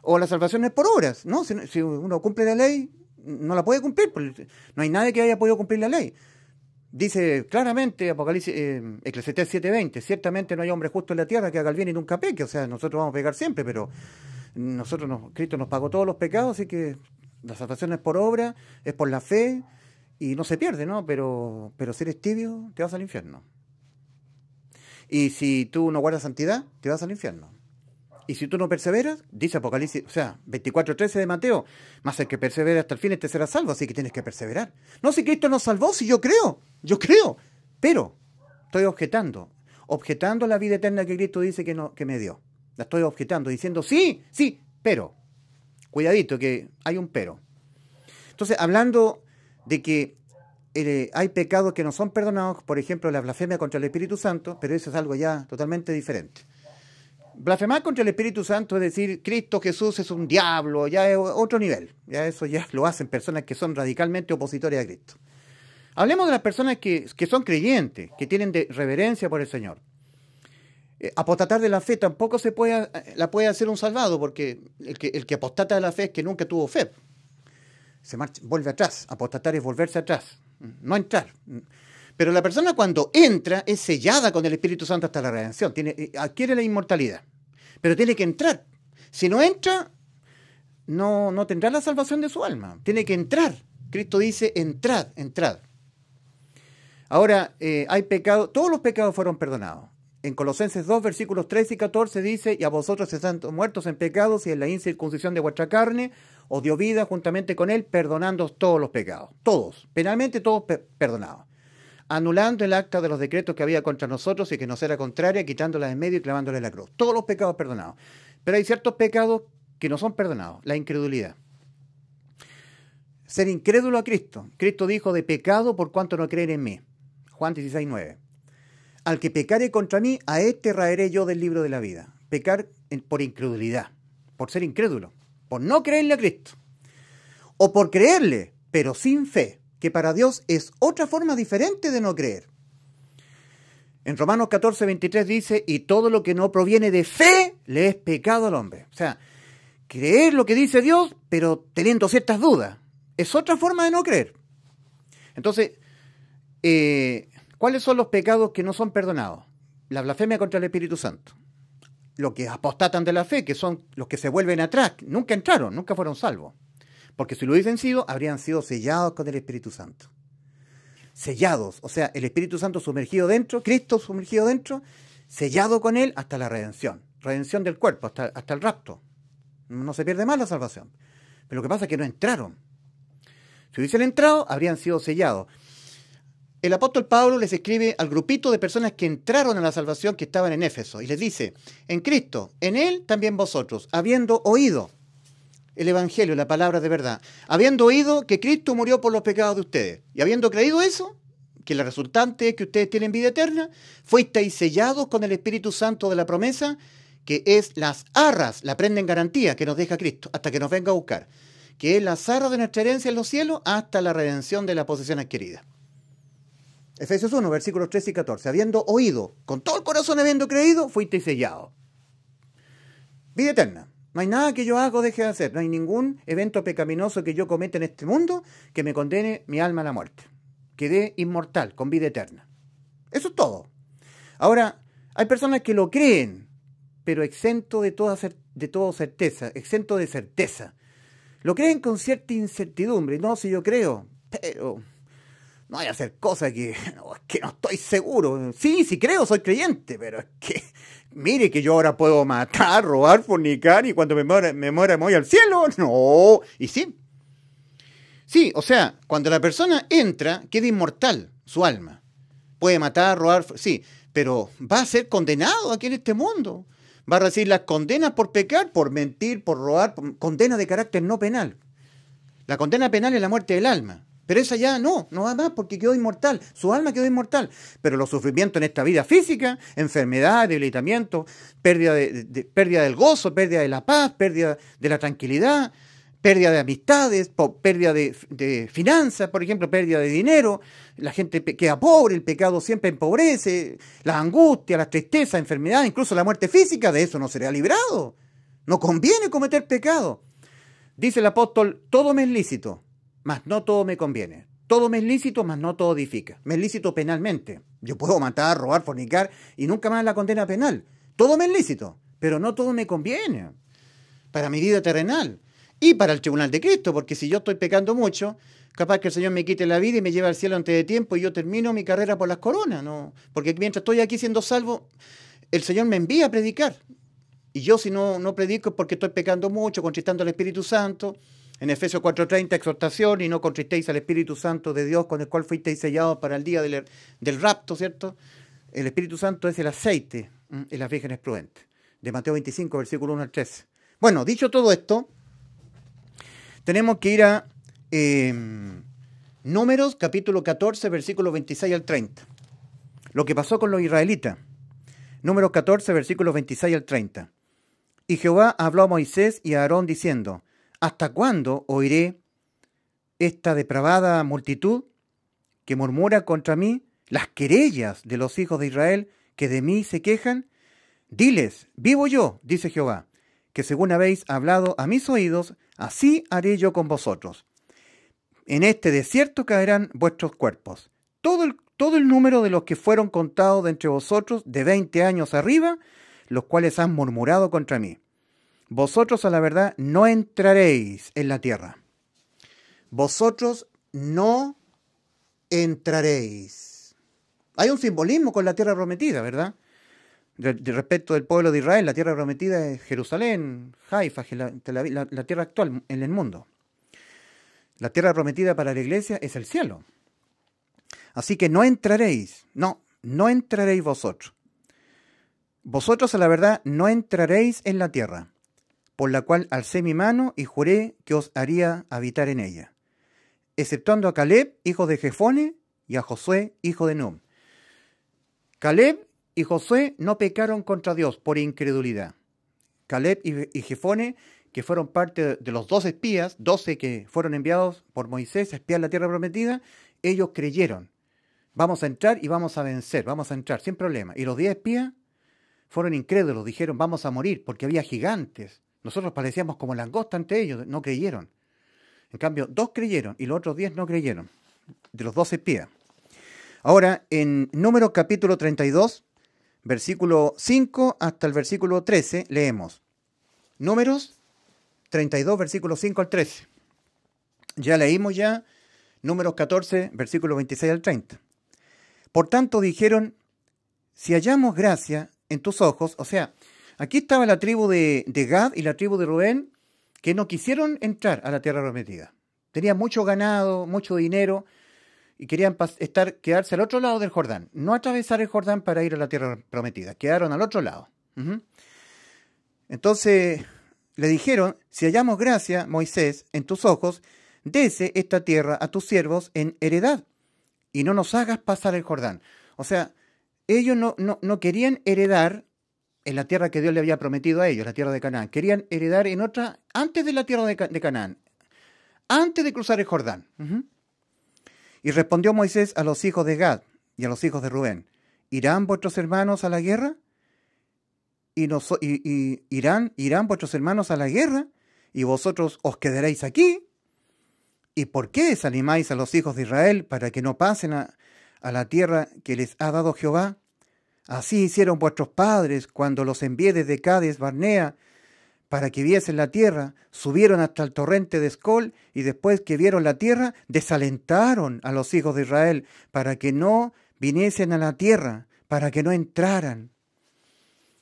O la salvación es por obras, ¿no? Si, uno cumple la ley, no la puede cumplir. Pues, no hay nadie que haya podido cumplir la ley. Dice claramente Apocalipsis, 7:20, eh, ciertamente no hay hombre justo en la tierra que haga el bien y nunca peque. O sea, nosotros vamos a pecar siempre, pero nosotros, nos, Cristo nos pagó todos los pecados, así que la salvación es por obra, es por la fe y no se pierde, ¿no? Pero, pero si eres tibio, te vas al infierno. Y si tú no guardas santidad, te vas al infierno. Y si tú no perseveras, dice Apocalipsis, o sea, 24.13 de Mateo, más el que persevera hasta el fin, este será salvo, así que tienes que perseverar. No, si Cristo nos salvó, si yo creo, yo creo, pero estoy objetando, objetando la vida eterna que Cristo dice que, me dio. La estoy objetando, diciendo, sí, sí, pero. Cuidadito, que hay un pero. Entonces, hablando de que eh, hay pecados que no son perdonados, por ejemplo, la blasfemia contra el Espíritu Santo, pero eso es algo ya totalmente diferente. Blasfemar contra el Espíritu Santo es decir, Cristo Jesús es un diablo, ya es otro nivel. Ya eso ya lo hacen personas que son radicalmente opositores a Cristo. Hablemos de las personas que, que son creyentes, que tienen reverencia por el Señor. Eh, apostatar de la fe tampoco se puede, eh, la puede hacer un salvado, porque el que, el que apostata de la fe es que nunca tuvo fe. Se marcha, vuelve atrás. Apostatar es volverse atrás, no entrar. Pero la persona cuando entra es sellada con el Espíritu Santo hasta la redención, eh, adquiere la inmortalidad, pero tiene que entrar. Si no entra, no, tendrá la salvación de su alma, tiene que entrar. Cristo dice, entrad, entrad. Ahora, eh, hay pecado, todos los pecados fueron perdonados. En Colosenses 2, versículos 13 y 14 dice, y a vosotros están muertos en pecados y en la incircuncisión de vuestra carne, os dio vida juntamente con él, perdonando todos los pecados. Todos, penalmente todos perdonados anulando el acta de los decretos que había contra nosotros y que nos era contraria, quitándola de en medio y clavándole la cruz. Todos los pecados perdonados. Pero hay ciertos pecados que no son perdonados, la incredulidad. Ser incrédulo a Cristo. Cristo dijo de pecado por cuanto no creen en mí. Juan 16, 9. Al que pecare contra mí, a este raeré yo del libro de la vida. Pecar por incredulidad, por ser incrédulo, por no creerle a Cristo. O por creerle, pero sin fe que para Dios es otra forma diferente de no creer. En Romanos 14, 23 dice, y todo lo que no proviene de fe le es pecado al hombre. O sea, creer lo que dice Dios, pero teniendo ciertas dudas. Es otra forma de no creer. Entonces, eh, ¿cuáles son los pecados que no son perdonados? La blasfemia contra el Espíritu Santo. Los que apostatan de la fe, que son los que se vuelven atrás, nunca entraron, nunca fueron salvos. Porque si lo hubiesen sido, habrían sido sellados con el Espíritu Santo. Sellados, o sea, el Espíritu Santo sumergido dentro, Cristo sumergido dentro, sellado con él hasta la redención. Redención del cuerpo, hasta, hasta el rapto. No se pierde más la salvación. Pero lo que pasa es que no entraron. Si hubiesen entrado, habrían sido sellados. El apóstol Pablo les escribe al grupito de personas que entraron a la salvación que estaban en Éfeso y les dice, en Cristo, en Él también vosotros, habiendo oído el Evangelio, la palabra de verdad, habiendo oído que Cristo murió por los pecados de ustedes, y habiendo creído eso, que la resultante es que ustedes tienen vida eterna, fuisteis sellados con el Espíritu Santo de la promesa, que es las arras, la prenda en garantía que nos deja Cristo hasta que nos venga a buscar, que es las arras de nuestra herencia en los cielos hasta la redención de la posesión adquirida. Efesios 1, versículos 3 y 14. Habiendo oído, con todo el corazón habiendo creído, fuisteis sellado Vida eterna. No hay nada que yo haga deje de hacer. No hay ningún evento pecaminoso que yo cometa en este mundo que me condene mi alma a la muerte. Quedé inmortal, con vida eterna. Eso es todo. Ahora, hay personas que lo creen, pero exento de toda, de certeza, exento de certeza. Lo creen con cierta incertidumbre. No, si yo creo, pero no hay hacer cosas que no, que no estoy seguro. Sí, sí creo, soy creyente, pero es que mire que yo ahora puedo matar, robar, fornicar y cuando me muera me, voy al cielo. No, y sí. Sí, o sea, cuando la persona entra, queda inmortal su alma. Puede matar, robar, sí, pero va a ser condenado aquí en este mundo. Va a recibir las condenas por pecar, por mentir, por robar, condena de carácter no penal. La condena penal es la muerte del alma. Pero esa ya no, no va más porque quedó inmortal, su alma quedó inmortal. Pero los sufrimientos en esta vida física, enfermedad, debilitamiento, pérdida, de, pérdida del gozo, pérdida de la paz, pérdida de la tranquilidad, pérdida de amistades, pérdida de, finanzas, por ejemplo, pérdida de dinero, la gente queda pobre, el pecado siempre empobrece, la angustia, la tristeza, enfermedad, incluso la muerte física, de eso no ha librado. No conviene cometer pecado. Dice el apóstol, todo me es lícito, mas no todo me conviene. Todo me es lícito, mas no todo edifica. Me es lícito penalmente. Yo puedo matar, robar, fornicar y nunca más la condena penal. Todo me es lícito, pero no todo me conviene. Para mi vida terrenal y para el tribunal de Cristo, porque si yo estoy pecando mucho, capaz que el Señor me quite la vida y me lleve al cielo antes de tiempo y yo termino mi carrera por las coronas, ¿no? Porque mientras estoy aquí siendo salvo, el Señor me envía a predicar. Y yo si no, no predico es porque estoy pecando mucho, contristando al Espíritu Santo. En Efesios 4:30, exhortación, y no contristéis al Espíritu Santo de Dios con el cual fuisteis sellados para el día del, rapto, ¿cierto? El Espíritu Santo es el aceite en las vírgenes prudentes, de Mateo 25, versículo 1 al 13. Bueno, dicho todo esto, tenemos que ir a em, Números, capítulo 14, versículo 26 al 30. Lo que pasó con los israelitas. Números 14, versículo 26 al 30. Y Jehová habló a Moisés y a Aarón diciendo, ¿Hasta cuándo oiré esta depravada multitud que murmura contra mí las querellas de los hijos de Israel que de mí se quejan? Diles, vivo yo, dice Jehová, que según habéis hablado a mis oídos, así haré yo con vosotros. En este desierto caerán vuestros cuerpos. Todo el, número de los que fueron contados de entre vosotros de veinte años arriba, los cuales han murmurado contra mí. Vosotros a la verdad no entraréis en la tierra. Vosotros no entraréis. Hay un simbolismo con la tierra prometida, ¿verdad? respecto del pueblo de Israel, la tierra prometida es Jerusalén, Haifa, la tierra actual en el mundo. La tierra prometida para la iglesia es el cielo. Así que no entraréis, no, no entraréis vosotros. Vosotros a la verdad no entraréis en la tierra por la cual alcé mi mano y juré que os haría habitar en ella, exceptuando a Caleb, hijo de Jefone, y a Josué, hijo de Num. Caleb y Josué no pecaron contra Dios por incredulidad. Caleb y Jefone, que fueron parte de los dos espías, doce que fueron enviados por Moisés a espiar la tierra prometida, ellos creyeron. Vamos a entrar y vamos a vencer, vamos a entrar sin problema. Y los diez espías fueron incrédulos, dijeron vamos a morir porque había gigantes, nosotros parecíamos como langosta ante ellos, no creyeron. En cambio, dos creyeron y los otros diez no creyeron, de los doce espías. Ahora, en Números capítulo 32, versículo 5 hasta el versículo 13, leemos. Números 32, versículo 5 al 13. Ya leímos ya números 14, versículo 26 al 30. Por tanto dijeron, si hallamos gracia en tus ojos, o sea, Aquí estaba la tribu de, Gad y la tribu de Rubén que no quisieron entrar a la tierra prometida. Tenían mucho ganado, mucho dinero y querían estar, quedarse al otro lado del Jordán. No atravesar el Jordán para ir a la tierra prometida. Quedaron al otro lado. Entonces le dijeron, si hallamos gracia, Moisés, en tus ojos, dese esta tierra a tus siervos en heredad y no nos hagas pasar el Jordán. O sea, ellos no, no, no querían heredar en la tierra que Dios le había prometido a ellos, la tierra de Canaán. Querían heredar en otra, antes de la tierra de, Canaán, antes de cruzar el Jordán. Y respondió Moisés a los hijos de Gad y a los hijos de Rubén, ¿irán vuestros hermanos a la guerra? Y, y irán, irán vuestros hermanos a la guerra, y vosotros os quedaréis aquí. ¿Y por qué desanimáis a los hijos de Israel para que no pasen a la tierra que les ha dado Jehová? Así hicieron vuestros padres cuando los envié desde Cádiz, Barnea, para que viesen la tierra, subieron hasta el torrente de Escol, y después que vieron la tierra, desalentaron a los hijos de Israel, para que no viniesen a la tierra, para que no entraran.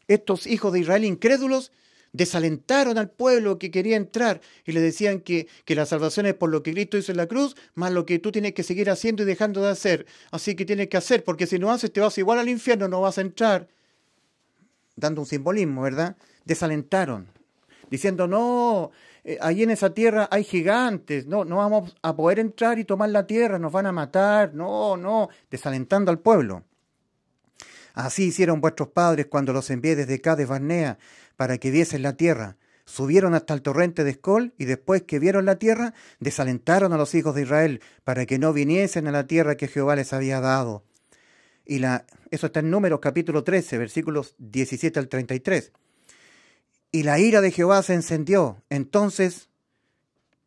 Estos hijos de Israel incrédulos desalentaron al pueblo que quería entrar y le decían que, la salvación es por lo que Cristo hizo en la cruz, más lo que tú tienes que seguir haciendo y dejando de hacer. Así que tienes que hacer, porque si no haces te vas igual al infierno, no vas a entrar. Dando un simbolismo, ¿verdad? Desalentaron, diciendo, no, eh, ahí en esa tierra hay gigantes, no, no vamos a poder entrar y tomar la tierra, nos van a matar, no, no, desalentando al pueblo. Así hicieron vuestros padres cuando los envié desde Cades Barnea para que viesen la tierra. Subieron hasta el torrente de Escol y después que vieron la tierra, desalentaron a los hijos de Israel para que no viniesen a la tierra que Jehová les había dado. Y la, eso está en Números capítulo 13, versículos 17 al 33. Y la ira de Jehová se encendió. Entonces,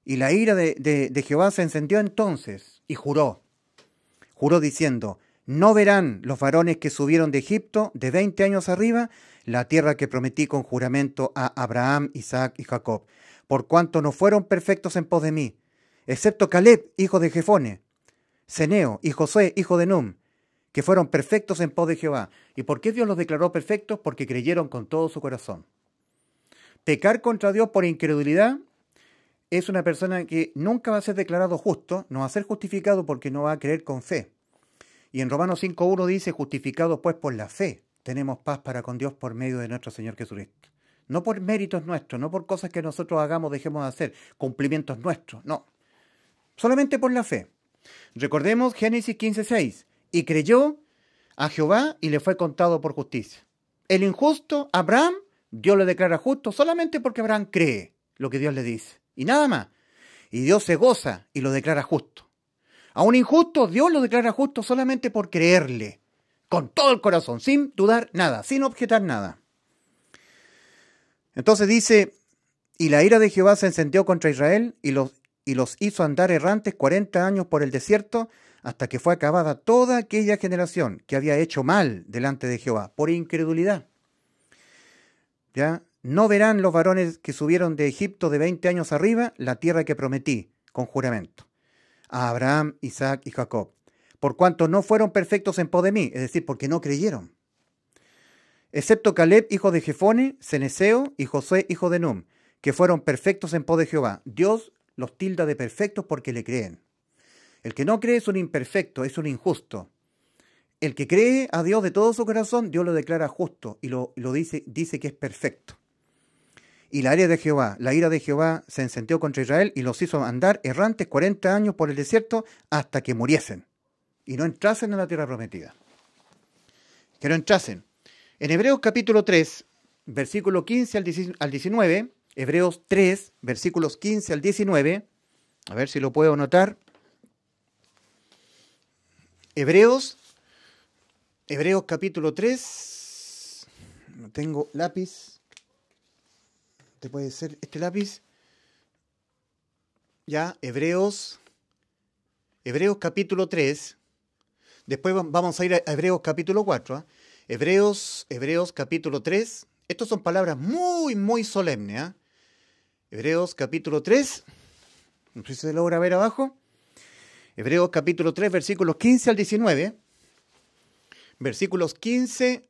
y la ira de Jehová se encendió entonces y juró. Juró diciendo, no verán los varones que subieron de Egipto de veinte años arriba la tierra que prometí con juramento a Abraham, Isaac y Jacob, por cuanto no fueron perfectos en pos de mí, excepto Caleb, hijo de Jefone, Ceneo y José, hijo de Num, que fueron perfectos en pos de Jehová. ¿Y por qué Dios los declaró perfectos? Porque creyeron con todo su corazón. Pecar contra Dios por incredulidad es una persona que nunca va a ser declarado justo, no va a ser justificado porque no va a creer con fe. Y en Romanos 5.1 dice, justificados pues por la fe, tenemos paz para con Dios por medio de nuestro Señor Jesucristo. No por méritos nuestros, no por cosas que nosotros hagamos, dejemos de hacer, cumplimientos nuestros, no. Solamente por la fe. Recordemos Génesis 15.6. Y creyó a Jehová y le fue contado por justicia. El injusto, Abraham, Dios le declara justo solamente porque Abraham cree lo que Dios le dice. Y nada más. Y Dios se goza y lo declara justo. A un injusto Dios lo declara justo solamente por creerle, con todo el corazón, sin dudar nada, sin objetar nada. Entonces dice, y la ira de Jehová se encendió contra Israel y los, y los hizo andar errantes cuarenta años por el desierto hasta que fue acabada toda aquella generación que había hecho mal delante de Jehová por incredulidad. ¿Ya? No verán los varones que subieron de Egipto de veinte años arriba la tierra que prometí con juramento a Abraham, Isaac y Jacob, por cuanto no fueron perfectos en pos de mí, es decir, porque no creyeron. Excepto Caleb, hijo de Jefone, Ceneseo y José, hijo de Num, que fueron perfectos en pos de Jehová. Dios los tilda de perfectos porque le creen. El que no cree es un imperfecto, es un injusto. El que cree a Dios de todo su corazón, Dios lo declara justo y lo, lo dice, dice que es perfecto. Y la ira de Jehová, la ira de Jehová se encendió contra Israel y los hizo andar errantes 40 años por el desierto hasta que muriesen y no entrasen en la tierra prometida. Que no entrasen. En Hebreos capítulo 3, versículo 15 al 19, Hebreos 3, versículos 15 al 19, a ver si lo puedo notar. Hebreos, Hebreos capítulo 3, no tengo lápiz. ¿Te puede ser, este lápiz. Ya, Hebreos. Hebreos capítulo 3. Después vamos a ir a Hebreos capítulo 4. ¿ah? Hebreos, Hebreos capítulo 3. Estas son palabras muy, muy solemnes. ¿ah? Hebreos capítulo 3. No sé si se logra ver abajo. Hebreos capítulo 3, versículos 15 al 19. Versículos 15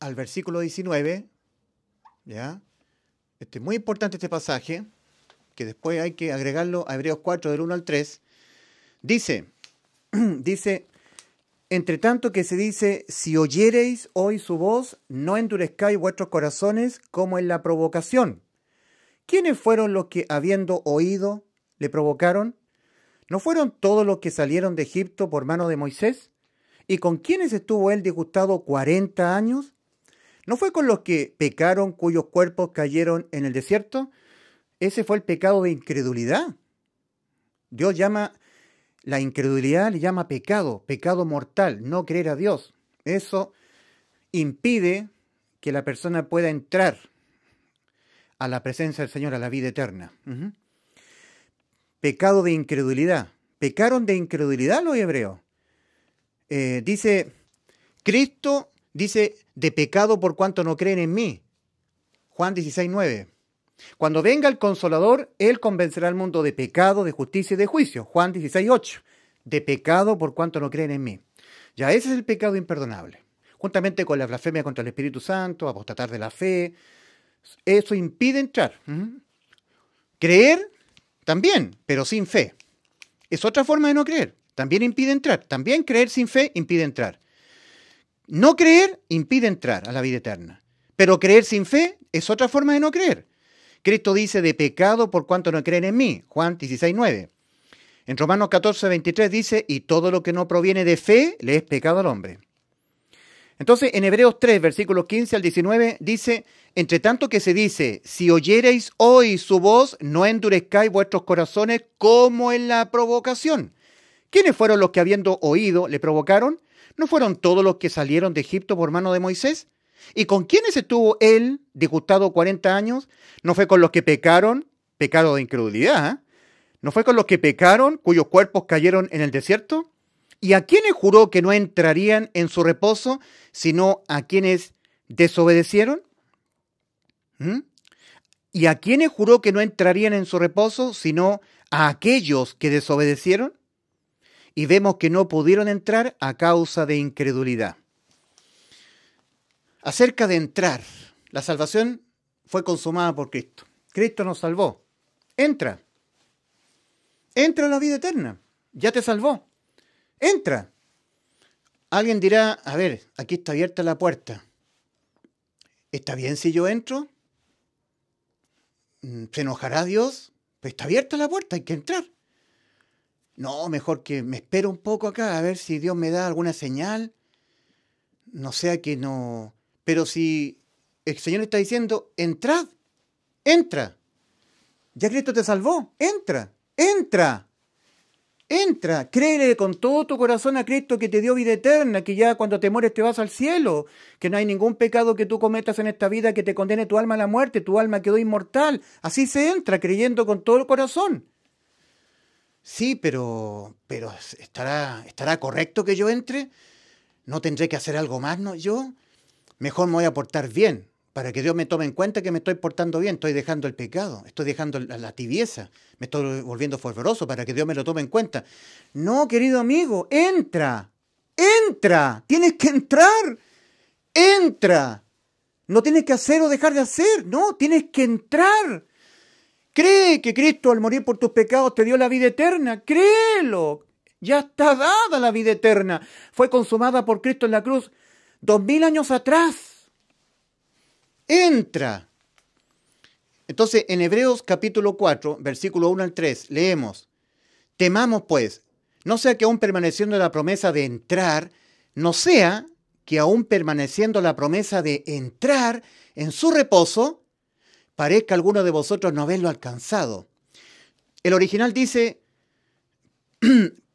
al versículo 19. ¿Ya? Este, muy importante este pasaje, que después hay que agregarlo a Hebreos 4 del 1 al 3. Dice, dice, entre tanto que se dice, si oyereis hoy su voz, no endurezcáis vuestros corazones como en la provocación. ¿Quiénes fueron los que, habiendo oído, le provocaron? ¿No fueron todos los que salieron de Egipto por mano de Moisés? ¿Y con quiénes estuvo él disgustado cuarenta años? ¿No fue con los que pecaron cuyos cuerpos cayeron en el desierto? Ese fue el pecado de incredulidad. Dios llama la incredulidad, le llama pecado, pecado mortal, no creer a Dios. Eso impide que la persona pueda entrar a la presencia del Señor, a la vida eterna. Pecado de incredulidad. Pecaron de incredulidad los hebreos. Eh, dice, Cristo Dice, de pecado por cuanto no creen en mí. Juan 16, Cuando venga el consolador, Él convencerá al mundo de pecado, de justicia y de juicio. Juan 16, De pecado por cuanto no creen en mí. Ya ese es el pecado imperdonable. Juntamente con la blasfemia contra el Espíritu Santo, apostatar de la fe. Eso impide entrar. ¿Mm? Creer también, pero sin fe. Es otra forma de no creer. También impide entrar. También creer sin fe impide entrar. No creer impide entrar a la vida eterna, pero creer sin fe es otra forma de no creer. Cristo dice de pecado por cuanto no creen en mí, Juan 16, 9. En Romanos 14, 23 dice, y todo lo que no proviene de fe le es pecado al hombre. Entonces, en Hebreos 3, versículos 15 al 19, dice, entre tanto que se dice, si oyereis hoy su voz, no endurezcáis vuestros corazones como en la provocación. ¿Quiénes fueron los que habiendo oído le provocaron? ¿No fueron todos los que salieron de Egipto por mano de Moisés? ¿Y con quiénes estuvo él disgustado 40 años? ¿No fue con los que pecaron? Pecado de incredulidad. ¿eh? ¿No fue con los que pecaron cuyos cuerpos cayeron en el desierto? ¿Y a quiénes juró que no entrarían en su reposo, sino a quienes desobedecieron? ¿Mm? ¿Y a quiénes juró que no entrarían en su reposo, sino a aquellos que desobedecieron? y vemos que no pudieron entrar a causa de incredulidad. Acerca de entrar, la salvación fue consumada por Cristo. Cristo nos salvó. Entra. Entra a la vida eterna. Ya te salvó. Entra. Alguien dirá, a ver, aquí está abierta la puerta. ¿Está bien si yo entro? Mm, ¿Se enojará Dios? Pues está abierta la puerta, hay que entrar no, mejor que me espero un poco acá a ver si Dios me da alguna señal. No sea que no... Pero si el Señor está diciendo, entrad, entra. Ya Cristo te salvó, entra, entra. Entra, créele con todo tu corazón a Cristo que te dio vida eterna, que ya cuando te mueres te vas al cielo, que no hay ningún pecado que tú cometas en esta vida que te condene tu alma a la muerte, tu alma quedó inmortal. Así se entra creyendo con todo el corazón. Sí, pero, pero estará, estará correcto que yo entre. No tendré que hacer algo más, ¿no? Yo mejor me voy a portar bien para que Dios me tome en cuenta que me estoy portando bien, estoy dejando el pecado, estoy dejando la, tibieza, me estoy volviendo fervoroso para que Dios me lo tome en cuenta. No, querido amigo, entra, entra, tienes que entrar, entra. No tienes que hacer o dejar de hacer, no, tienes que entrar. Cree que Cristo al morir por tus pecados te dio la vida eterna. Créelo. Ya está dada la vida eterna. Fue consumada por Cristo en la cruz dos mil años atrás. Entra. Entonces, en Hebreos capítulo 4, versículo 1 al 3, leemos, temamos pues, no sea que aún permaneciendo la promesa de entrar, no sea que aún permaneciendo la promesa de entrar en su reposo, parezca alguno de vosotros no haberlo alcanzado. El original dice,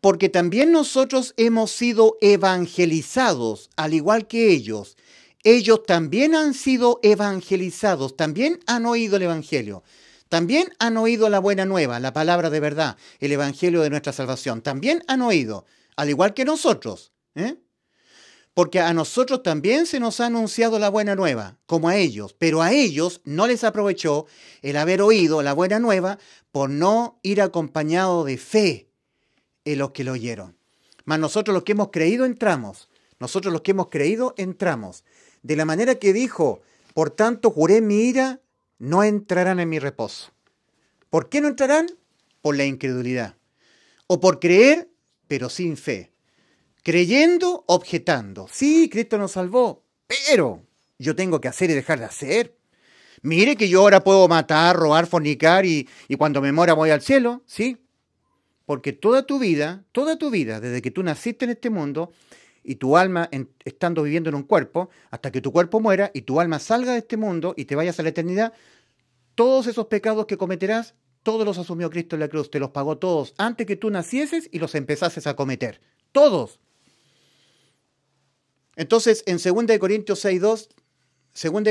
porque también nosotros hemos sido evangelizados, al igual que ellos. Ellos también han sido evangelizados, también han oído el Evangelio. También han oído la buena nueva, la palabra de verdad, el Evangelio de nuestra salvación. También han oído, al igual que nosotros. ¿eh? porque a nosotros también se nos ha anunciado la buena nueva, como a ellos, pero a ellos no les aprovechó el haber oído la buena nueva por no ir acompañado de fe en los que lo oyeron. Mas nosotros los que hemos creído entramos, nosotros los que hemos creído entramos. De la manera que dijo, por tanto juré mi ira, no entrarán en mi reposo. ¿Por qué no entrarán? Por la incredulidad. O por creer, pero sin fe creyendo, objetando. Sí, Cristo nos salvó, pero yo tengo que hacer y dejar de hacer. Mire que yo ahora puedo matar, robar, fornicar y, cuando me muera voy al cielo, ¿sí? Porque toda tu vida, toda tu vida, desde que tú naciste en este mundo y tu alma estando viviendo en un cuerpo, hasta que tu cuerpo muera y tu alma salga de este mundo y te vayas a la eternidad, todos esos pecados que cometerás, todos los asumió Cristo en la cruz, te los pagó todos antes que tú nacieses y los empezases a cometer. Todos. Entonces, en 2 Corintios 6, 2,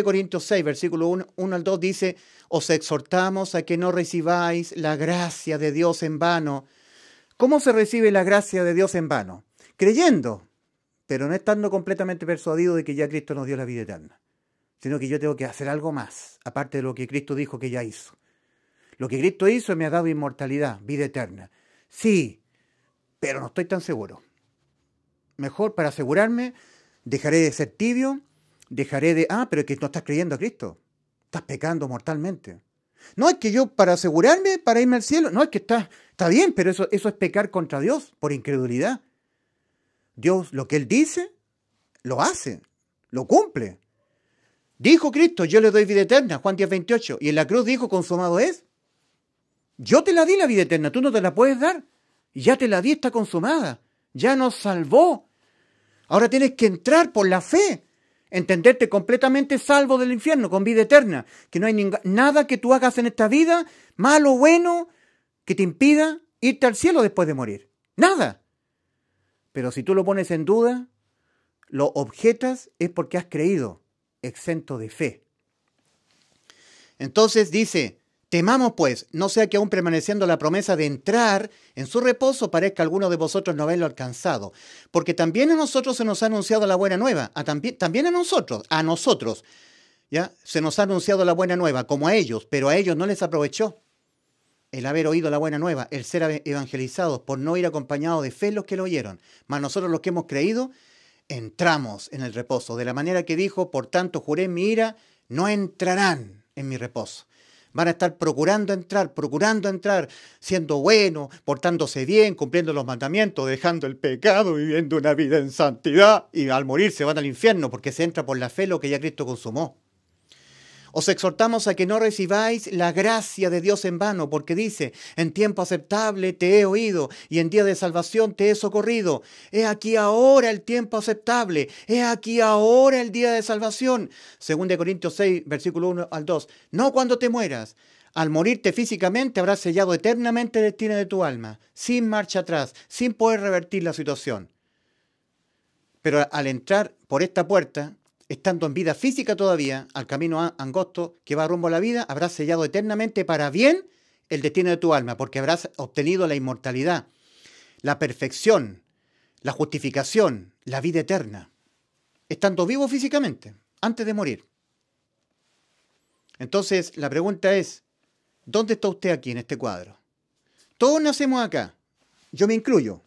Corintios versículo 1, 1 al 2 dice, os exhortamos a que no recibáis la gracia de Dios en vano. ¿Cómo se recibe la gracia de Dios en vano? Creyendo, pero no estando completamente persuadido de que ya Cristo nos dio la vida eterna, sino que yo tengo que hacer algo más, aparte de lo que Cristo dijo que ya hizo. Lo que Cristo hizo me ha dado inmortalidad, vida eterna. Sí, pero no estoy tan seguro. Mejor para asegurarme, Dejaré de ser tibio, dejaré de... Ah, pero es que no estás creyendo a Cristo. Estás pecando mortalmente. No es que yo para asegurarme, para irme al cielo, no es que está, está bien, pero eso, eso es pecar contra Dios por incredulidad. Dios lo que Él dice, lo hace, lo cumple. Dijo Cristo, yo le doy vida eterna, Juan 10, 28, y en la cruz dijo, consumado es. Yo te la di la vida eterna, tú no te la puedes dar. Ya te la di, está consumada. Ya nos salvó. Ahora tienes que entrar por la fe, entenderte completamente salvo del infierno, con vida eterna, que no hay nada que tú hagas en esta vida, malo o bueno, que te impida irte al cielo después de morir. Nada. Pero si tú lo pones en duda, lo objetas, es porque has creído, exento de fe. Entonces dice, Temamos pues, no sea que aún permaneciendo la promesa de entrar en su reposo parezca alguno de vosotros no haberlo alcanzado, porque también a nosotros se nos ha anunciado la buena nueva, a también, a nosotros, a nosotros, ya se nos ha anunciado la buena nueva, como a ellos, pero a ellos no les aprovechó el haber oído la buena nueva, el ser evangelizados por no ir acompañados de fe los que lo oyeron, mas nosotros los que hemos creído, entramos en el reposo, de la manera que dijo, por tanto juré mi ira, no entrarán en mi reposo van a estar procurando entrar, procurando entrar, siendo buenos, portándose bien, cumpliendo los mandamientos, dejando el pecado, viviendo una vida en santidad y al morir se van al infierno porque se entra por la fe lo que ya Cristo consumó. Os exhortamos a que no recibáis la gracia de Dios en vano, porque dice, en tiempo aceptable te he oído y en día de salvación te he socorrido. He aquí ahora el tiempo aceptable, es aquí ahora el día de salvación. Según de Corintios 6, versículo 1 al 2. No cuando te mueras. Al morirte físicamente habrás sellado eternamente el destino de tu alma, sin marcha atrás, sin poder revertir la situación. Pero al entrar por esta puerta, estando en vida física todavía, al camino angosto que va rumbo a la vida, habrás sellado eternamente para bien el destino de tu alma, porque habrás obtenido la inmortalidad, la perfección, la justificación, la vida eterna, estando vivo físicamente, antes de morir. Entonces, la pregunta es, ¿dónde está usted aquí en este cuadro? Todos nacemos acá, yo me incluyo,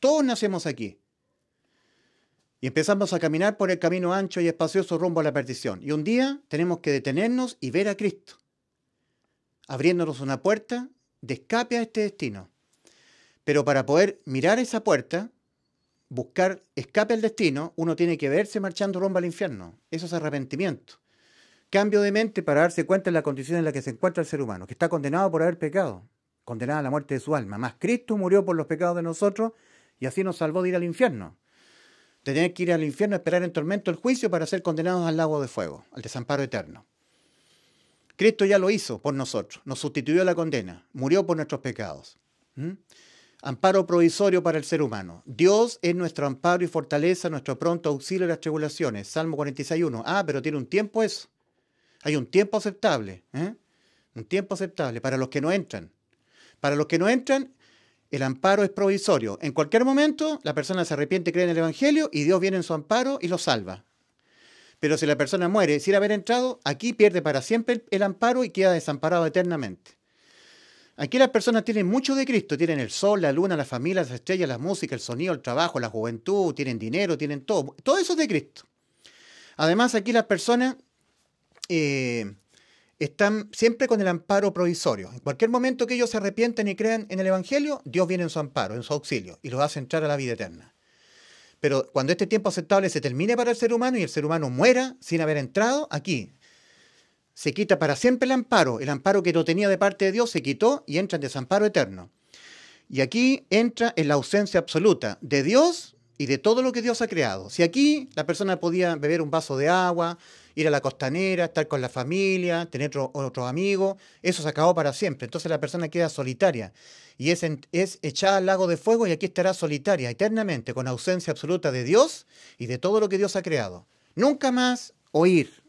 todos nacemos aquí. Y empezamos a caminar por el camino ancho y espacioso rumbo a la perdición. Y un día tenemos que detenernos y ver a Cristo, abriéndonos una puerta de escape a este destino. Pero para poder mirar esa puerta, buscar escape al destino, uno tiene que verse marchando rumbo al infierno. Eso es arrepentimiento. Cambio de mente para darse cuenta de la condición en la que se encuentra el ser humano, que está condenado por haber pecado, condenado a la muerte de su alma. Más Cristo murió por los pecados de nosotros y así nos salvó de ir al infierno que ir al infierno, esperar en tormento el juicio para ser condenados al lago de fuego, al desamparo eterno. Cristo ya lo hizo por nosotros, nos sustituyó la condena, murió por nuestros pecados. ¿Mm? Amparo provisorio para el ser humano. Dios es nuestro amparo y fortaleza, nuestro pronto auxilio en las tribulaciones. Salmo 46.1. Ah, pero tiene un tiempo eso. Hay un tiempo aceptable. ¿eh? Un tiempo aceptable para los que no entran. Para los que no entran, el amparo es provisorio. En cualquier momento, la persona se arrepiente, cree en el Evangelio y Dios viene en su amparo y lo salva. Pero si la persona muere sin haber entrado, aquí pierde para siempre el, amparo y queda desamparado eternamente. Aquí las personas tienen mucho de Cristo, tienen el sol, la luna, la familia, las estrellas, la música, el sonido, el trabajo, la juventud, tienen dinero, tienen todo. Todo eso es de Cristo. Además, aquí las personas eh, están siempre con el amparo provisorio. En cualquier momento que ellos se arrepienten y crean en el Evangelio, Dios viene en su amparo, en su auxilio, y los hace entrar a la vida eterna. Pero cuando este tiempo aceptable se termine para el ser humano y el ser humano muera sin haber entrado, aquí se quita para siempre el amparo. El amparo que lo tenía de parte de Dios se quitó y entra en desamparo eterno. Y aquí entra en la ausencia absoluta de Dios y de todo lo que Dios ha creado. Si aquí la persona podía beber un vaso de agua, ir a la costanera, estar con la familia, tener otro amigo, eso se acabó para siempre. Entonces la persona queda solitaria y es, es echada al lago de fuego y aquí estará solitaria eternamente, con ausencia absoluta de Dios y de todo lo que Dios ha creado. Nunca más oír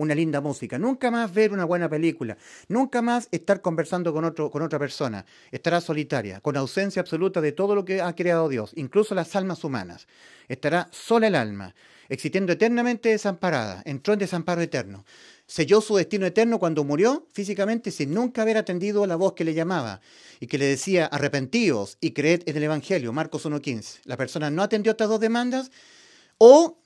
una linda música, nunca más ver una buena película, nunca más estar conversando con, otro, con otra persona, estará solitaria, con ausencia absoluta de todo lo que ha creado Dios, incluso las almas humanas. Estará sola el alma, existiendo eternamente desamparada, entró en desamparo eterno. Selló su destino eterno cuando murió físicamente sin nunca haber atendido a la voz que le llamaba y que le decía arrepentíos y creed en el Evangelio, Marcos 1.15. La persona no atendió estas dos demandas o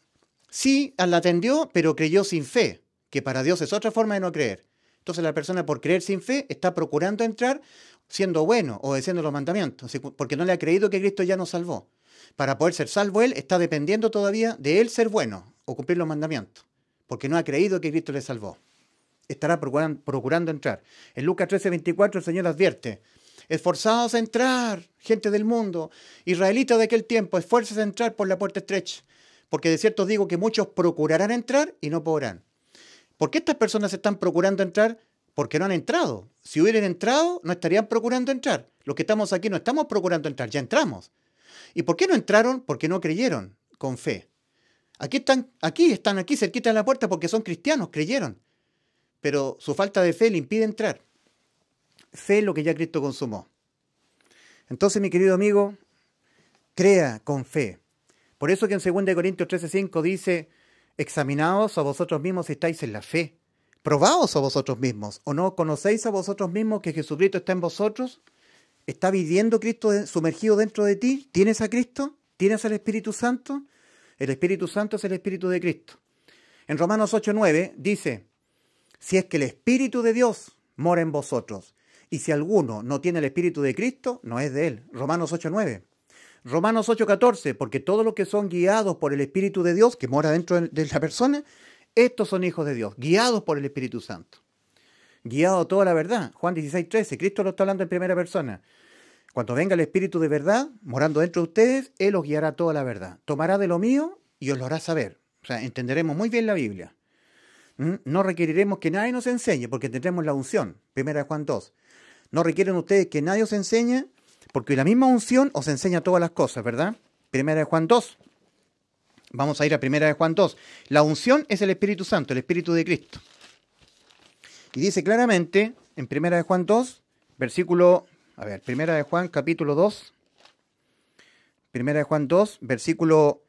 sí la atendió pero creyó sin fe, que para Dios es otra forma de no creer. Entonces la persona por creer sin fe está procurando entrar siendo bueno, o obedeciendo los mandamientos, porque no le ha creído que Cristo ya nos salvó. Para poder ser salvo él está dependiendo todavía de él ser bueno o cumplir los mandamientos, porque no ha creído que Cristo le salvó. Estará procurando, entrar. En Lucas 13.24 el Señor advierte, esforzados a entrar, gente del mundo, israelitas de aquel tiempo, esfuerces a entrar por la puerta estrecha, porque de cierto digo que muchos procurarán entrar y no podrán. ¿Por qué estas personas están procurando entrar? Porque no han entrado. Si hubieran entrado, no estarían procurando entrar. Los que estamos aquí no estamos procurando entrar, ya entramos. ¿Y por qué no entraron? Porque no creyeron con fe. Aquí están, aquí están, aquí cerquita de la puerta porque son cristianos, creyeron. Pero su falta de fe le impide entrar. Fe lo que ya Cristo consumó. Entonces, mi querido amigo, crea con fe. Por eso que en 2 Corintios 13:5 dice, Examinaos a vosotros mismos si estáis en la fe. Probaos a vosotros mismos. ¿O no conocéis a vosotros mismos que Jesucristo está en vosotros? ¿Está viviendo Cristo sumergido dentro de ti? ¿Tienes a Cristo? ¿Tienes al Espíritu Santo? El Espíritu Santo es el Espíritu de Cristo. En Romanos 8:9 dice, si es que el Espíritu de Dios mora en vosotros, y si alguno no tiene el Espíritu de Cristo, no es de él. Romanos 8:9. Romanos 8:14, porque todos los que son guiados por el Espíritu de Dios, que mora dentro de la persona, estos son hijos de Dios, guiados por el Espíritu Santo. Guiado a toda la verdad. Juan 16:13, Cristo lo está hablando en primera persona. Cuando venga el Espíritu de verdad, morando dentro de ustedes, Él os guiará toda la verdad. Tomará de lo mío y os lo hará saber. O sea, entenderemos muy bien la Biblia. ¿Mm? No requeriremos que nadie nos enseñe porque tendremos la unción. Primera Juan 2. No requieren ustedes que nadie os enseñe porque la misma unción os enseña todas las cosas, ¿verdad? Primera de Juan 2. Vamos a ir a Primera de Juan 2. La unción es el Espíritu Santo, el Espíritu de Cristo. Y dice claramente en Primera de Juan 2, versículo, a ver, Primera de Juan capítulo 2. Primera de Juan 2, versículo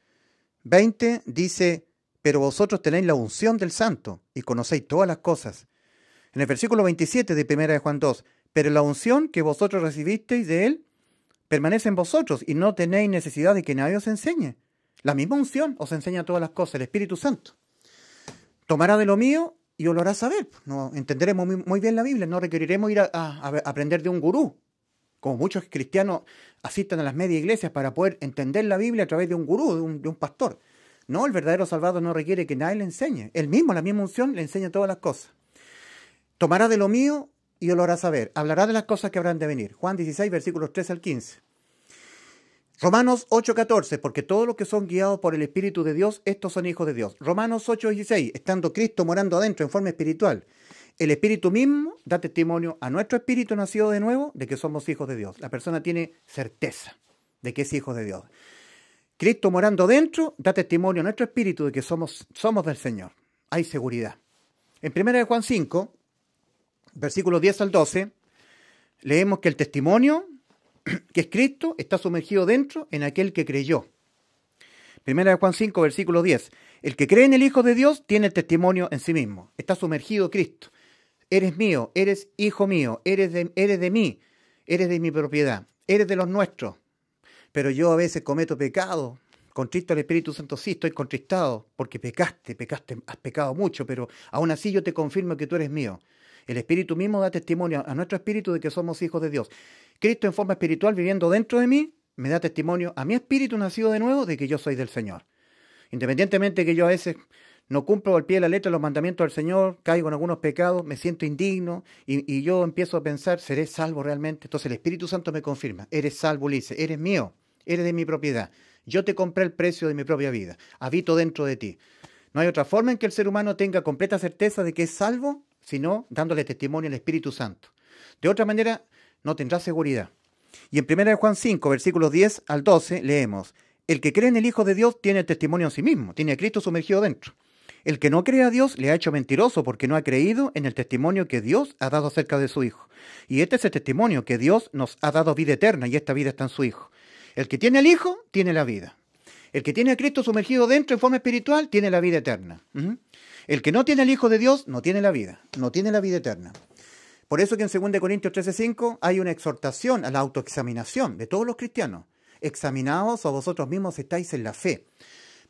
20 dice, pero vosotros tenéis la unción del santo y conocéis todas las cosas. En el versículo 27 de Primera de Juan 2, pero la unción que vosotros recibisteis de Él permanece en vosotros y no tenéis necesidad de que nadie os enseñe. La misma unción os enseña todas las cosas, el Espíritu Santo. Tomará de lo mío y os lo hará saber. No, entenderemos muy, bien la Biblia, no requeriremos ir a, aprender de un gurú, como muchos cristianos asisten a las media iglesias para poder entender la Biblia a través de un gurú, de un, de un pastor. No, el verdadero salvado no requiere que nadie le enseñe. Él mismo, la misma unción, le enseña todas las cosas. Tomará de lo mío y lo hará saber. Hablará de las cosas que habrán de venir. Juan 16, versículos 13 al 15. Romanos 8, 14 porque todos los que son guiados por el Espíritu de Dios, estos son hijos de Dios. Romanos 8, 16, estando Cristo morando adentro en forma espiritual, el Espíritu mismo da testimonio a nuestro Espíritu nacido de nuevo de que somos hijos de Dios. La persona tiene certeza de que es hijo de Dios. Cristo morando dentro da testimonio a nuestro Espíritu de que somos, somos del Señor. Hay seguridad. En 1 Juan 5, versículos 10 al 12, leemos que el testimonio, que es Cristo, está sumergido dentro en aquel que creyó. Primera de Juan 5, versículo 10. El que cree en el Hijo de Dios tiene el testimonio en sí mismo. Está sumergido Cristo. Eres mío, eres hijo mío, eres de, eres de mí, eres de mi propiedad, eres de los nuestros. Pero yo a veces cometo pecado, contristo al Espíritu Santo, sí, estoy contristado, porque pecaste, pecaste, has pecado mucho, pero aún así yo te confirmo que tú eres mío. El Espíritu mismo da testimonio a nuestro Espíritu de que somos hijos de Dios. Cristo en forma espiritual viviendo dentro de mí me da testimonio a mi Espíritu nacido de nuevo de que yo soy del Señor. Independientemente de que yo a veces no cumplo al pie de la letra los mandamientos del Señor, caigo en algunos pecados, me siento indigno y, y, yo empiezo a pensar, ¿seré salvo realmente? Entonces el Espíritu Santo me confirma, eres salvo, Ulises, eres mío, eres de mi propiedad. Yo te compré el precio de mi propia vida, habito dentro de ti. No hay otra forma en que el ser humano tenga completa certeza de que es salvo sino dándole testimonio al Espíritu Santo. De otra manera, no tendrá seguridad. Y en 1 Juan 5, versículos 10 al 12, leemos, el que cree en el Hijo de Dios tiene el testimonio en sí mismo, tiene a Cristo sumergido dentro. El que no cree a Dios le ha hecho mentiroso porque no ha creído en el testimonio que Dios ha dado acerca de su Hijo. Y este es el testimonio que Dios nos ha dado vida eterna y esta vida está en su Hijo. El que tiene el Hijo tiene la vida. El que tiene a Cristo sumergido dentro en forma espiritual tiene la vida eterna. El que no tiene al Hijo de Dios no tiene la vida, no tiene la vida eterna. Por eso que en 2 Corintios 13:5 hay una exhortación a la autoexaminación de todos los cristianos. Examinaos a vosotros mismos estáis en la fe.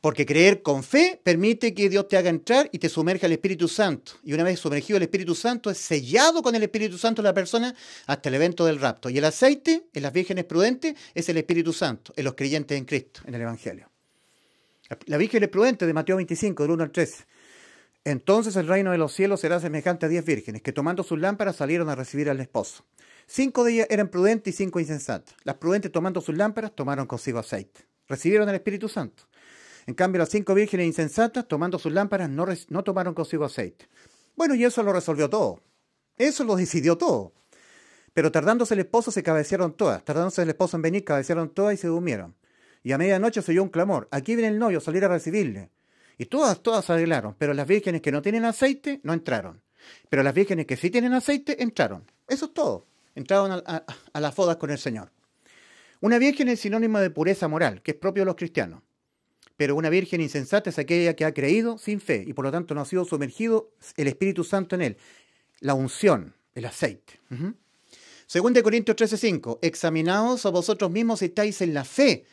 Porque creer con fe permite que Dios te haga entrar y te sumerja al Espíritu Santo. Y una vez sumergido el Espíritu Santo, es sellado con el Espíritu Santo la persona hasta el evento del rapto. Y el aceite en las vírgenes prudentes es el Espíritu Santo, en los creyentes en Cristo, en el Evangelio. La Virgen es prudente de Mateo 25, del 1 al 3. Entonces el reino de los cielos será semejante a diez vírgenes que tomando sus lámparas salieron a recibir al esposo. Cinco de ellas eran prudentes y cinco insensatas. Las prudentes tomando sus lámparas tomaron consigo aceite. Recibieron el Espíritu Santo. En cambio las cinco vírgenes insensatas tomando sus lámparas no, no tomaron consigo aceite. Bueno, y eso lo resolvió todo. Eso lo decidió todo. Pero tardándose el esposo se cabecearon todas. Tardándose el esposo en venir, cabecearon todas y se durmieron y a medianoche se oyó un clamor, aquí viene el novio, salir a recibirle. Y todas, todas se arreglaron, pero las vírgenes que no tienen aceite no entraron. Pero las vírgenes que sí tienen aceite entraron. Eso es todo. Entraron a, las fodas con el Señor. Una virgen es sinónimo de pureza moral, que es propio de los cristianos. Pero una virgen insensata es aquella que ha creído sin fe y por lo tanto no ha sido sumergido el Espíritu Santo en él. La unción, el aceite. Según de Corintios 13:5, examinaos a vosotros mismos si estáis en la fe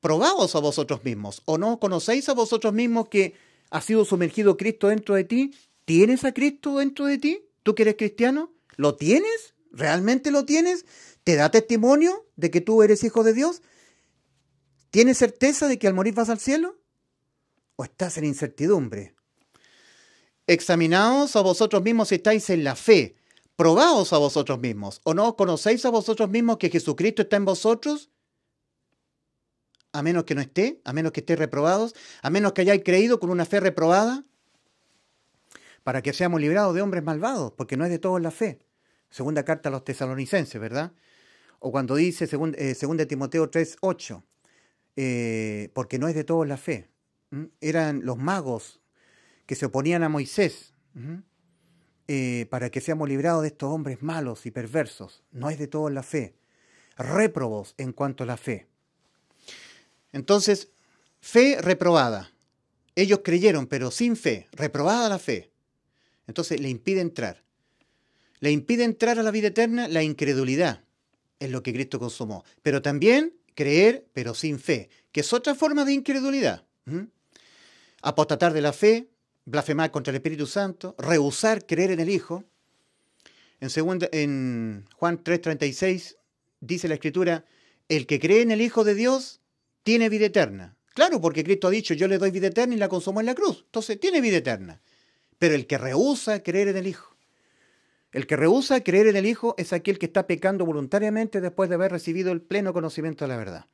probados a vosotros mismos, o no conocéis a vosotros mismos que ha sido sumergido Cristo dentro de ti. ¿Tienes a Cristo dentro de ti? ¿Tú que eres cristiano? ¿Lo tienes? ¿Realmente lo tienes? ¿Te da testimonio de que tú eres hijo de Dios? ¿Tienes certeza de que al morir vas al cielo? ¿O estás en incertidumbre? Examinaos a vosotros mismos si estáis en la fe. Probaos a vosotros mismos. ¿O no conocéis a vosotros mismos que Jesucristo está en vosotros, a menos que no esté, a menos que esté reprobados, a menos que hayáis creído con una fe reprobada, para que seamos librados de hombres malvados, porque no es de todos la fe. Segunda carta a los tesalonicenses, ¿verdad? O cuando dice, 2 eh, segunda Timoteo 3, 8, eh, porque no es de todos la fe. Eran los magos que se oponían a Moisés eh, para que seamos librados de estos hombres malos y perversos. No es de todos la fe. Réprobos en cuanto a la fe. Entonces, fe reprobada. Ellos creyeron, pero sin fe, reprobada la fe. Entonces le impide entrar. Le impide entrar a la vida eterna la incredulidad, es lo que Cristo consumó. Pero también creer, pero sin fe, que es otra forma de incredulidad. ¿Mm? Apostatar de la fe, blasfemar contra el Espíritu Santo, rehusar creer en el Hijo. En, en Juan 3:36 dice la Escritura, el que cree en el Hijo de Dios tiene vida eterna. Claro, porque Cristo ha dicho, yo le doy vida eterna y la consumo en la cruz. Entonces, tiene vida eterna. Pero el que rehúsa creer en el Hijo, el que rehúsa creer en el Hijo es aquel que está pecando voluntariamente después de haber recibido el pleno conocimiento de la verdad.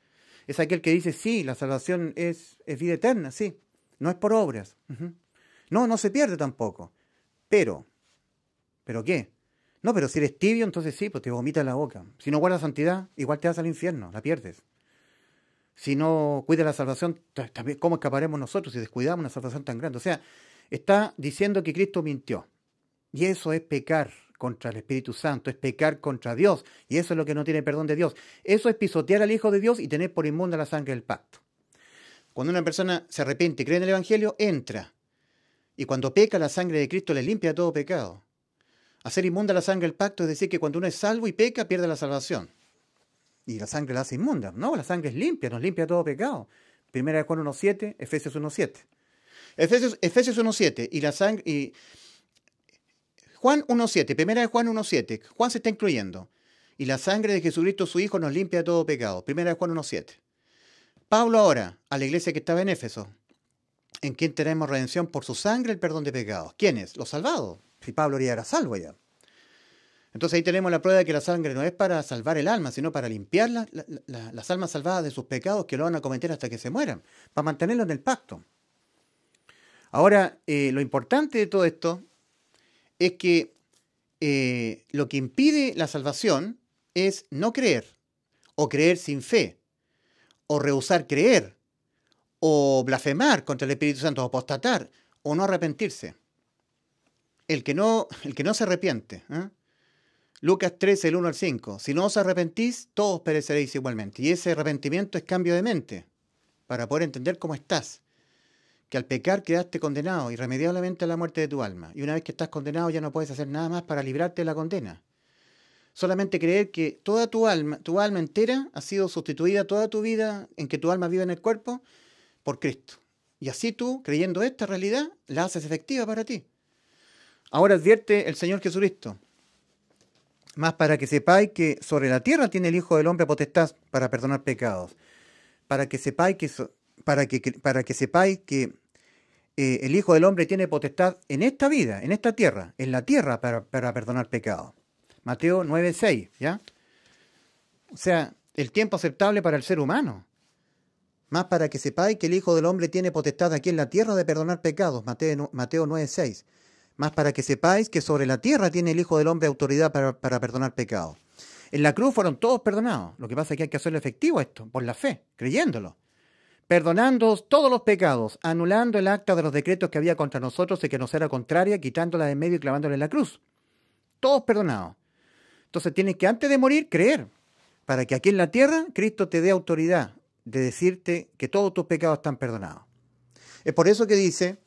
Es aquel que dice, sí, la salvación es, vida eterna, sí, no es por obras. No, no se pierde tampoco. Pero, ¿pero qué? No, pero si eres tibio, entonces sí, pues te vomita la boca. Si no guardas santidad, igual te vas al infierno, la pierdes si no cuida la salvación, ¿cómo escaparemos nosotros si descuidamos una salvación tan grande? O sea, está diciendo que Cristo mintió. Y eso es pecar contra el Espíritu Santo, es pecar contra Dios. Y eso es lo que no tiene perdón de Dios. Eso es pisotear al Hijo de Dios y tener por inmunda la sangre del pacto. Cuando una persona se arrepiente y cree en el Evangelio, entra. Y cuando peca, la sangre de Cristo le limpia todo pecado. Hacer inmunda la sangre del pacto es decir que cuando uno es salvo y peca, pierde la salvación. Y la sangre la hace inmunda. No, la sangre es limpia, nos limpia todo pecado. Primera de Juan 1.7, Efesios 1.7. Efesios, Efesios 1.7 y la sangre... Y... Juan 1.7, primera de Juan 1.7. Juan se está incluyendo. Y la sangre de Jesucristo su Hijo nos limpia todo pecado. Primera de Juan 1.7. Pablo ahora, a la iglesia que estaba en Éfeso, en quien tenemos redención por su sangre, el perdón de pecados. ¿Quiénes? Los salvados. Si Pablo ya era salvo ya. Entonces ahí tenemos la prueba de que la sangre no es para salvar el alma, sino para limpiar las almas salvadas de sus pecados que lo van a cometer hasta que se mueran, para mantenerlo en el pacto. Ahora, eh, lo importante de todo esto es que eh, lo que impide la salvación es no creer, o creer sin fe, o rehusar creer, o blasfemar contra el Espíritu Santo, o apostatar, o no arrepentirse. El que no, el que no se arrepiente, ¿eh? Lucas 13, el 1 al 5. Si no os arrepentís, todos pereceréis igualmente. Y ese arrepentimiento es cambio de mente, para poder entender cómo estás. Que al pecar quedaste condenado irremediablemente a la muerte de tu alma. Y una vez que estás condenado ya no puedes hacer nada más para librarte de la condena. Solamente creer que toda tu alma, tu alma entera, ha sido sustituida toda tu vida en que tu alma vive en el cuerpo por Cristo. Y así tú, creyendo esta realidad, la haces efectiva para ti. Ahora advierte el Señor Jesucristo, más para que sepáis que sobre la tierra tiene el Hijo del Hombre potestad para perdonar pecados, para que sepáis que, para que, para que, sepáis que eh, el Hijo del Hombre tiene potestad en esta vida, en esta tierra, en la tierra para, perdonar pecados. Mateo 9:6, ¿ya? O sea, el tiempo aceptable para el ser humano. Más para que sepáis que el Hijo del Hombre tiene potestad aquí en la tierra de perdonar pecados, Mateo, Mateo seis. Más para que sepáis que sobre la tierra tiene el Hijo del Hombre autoridad para, perdonar pecados. En la cruz fueron todos perdonados. Lo que pasa es que hay que hacerlo efectivo esto, por la fe, creyéndolo. Perdonando todos los pecados, anulando el acta de los decretos que había contra nosotros y que nos era contraria, quitándola de medio y clavándola en la cruz. Todos perdonados. Entonces tienes que antes de morir creer, para que aquí en la tierra Cristo te dé autoridad de decirte que todos tus pecados están perdonados. Es por eso que dice,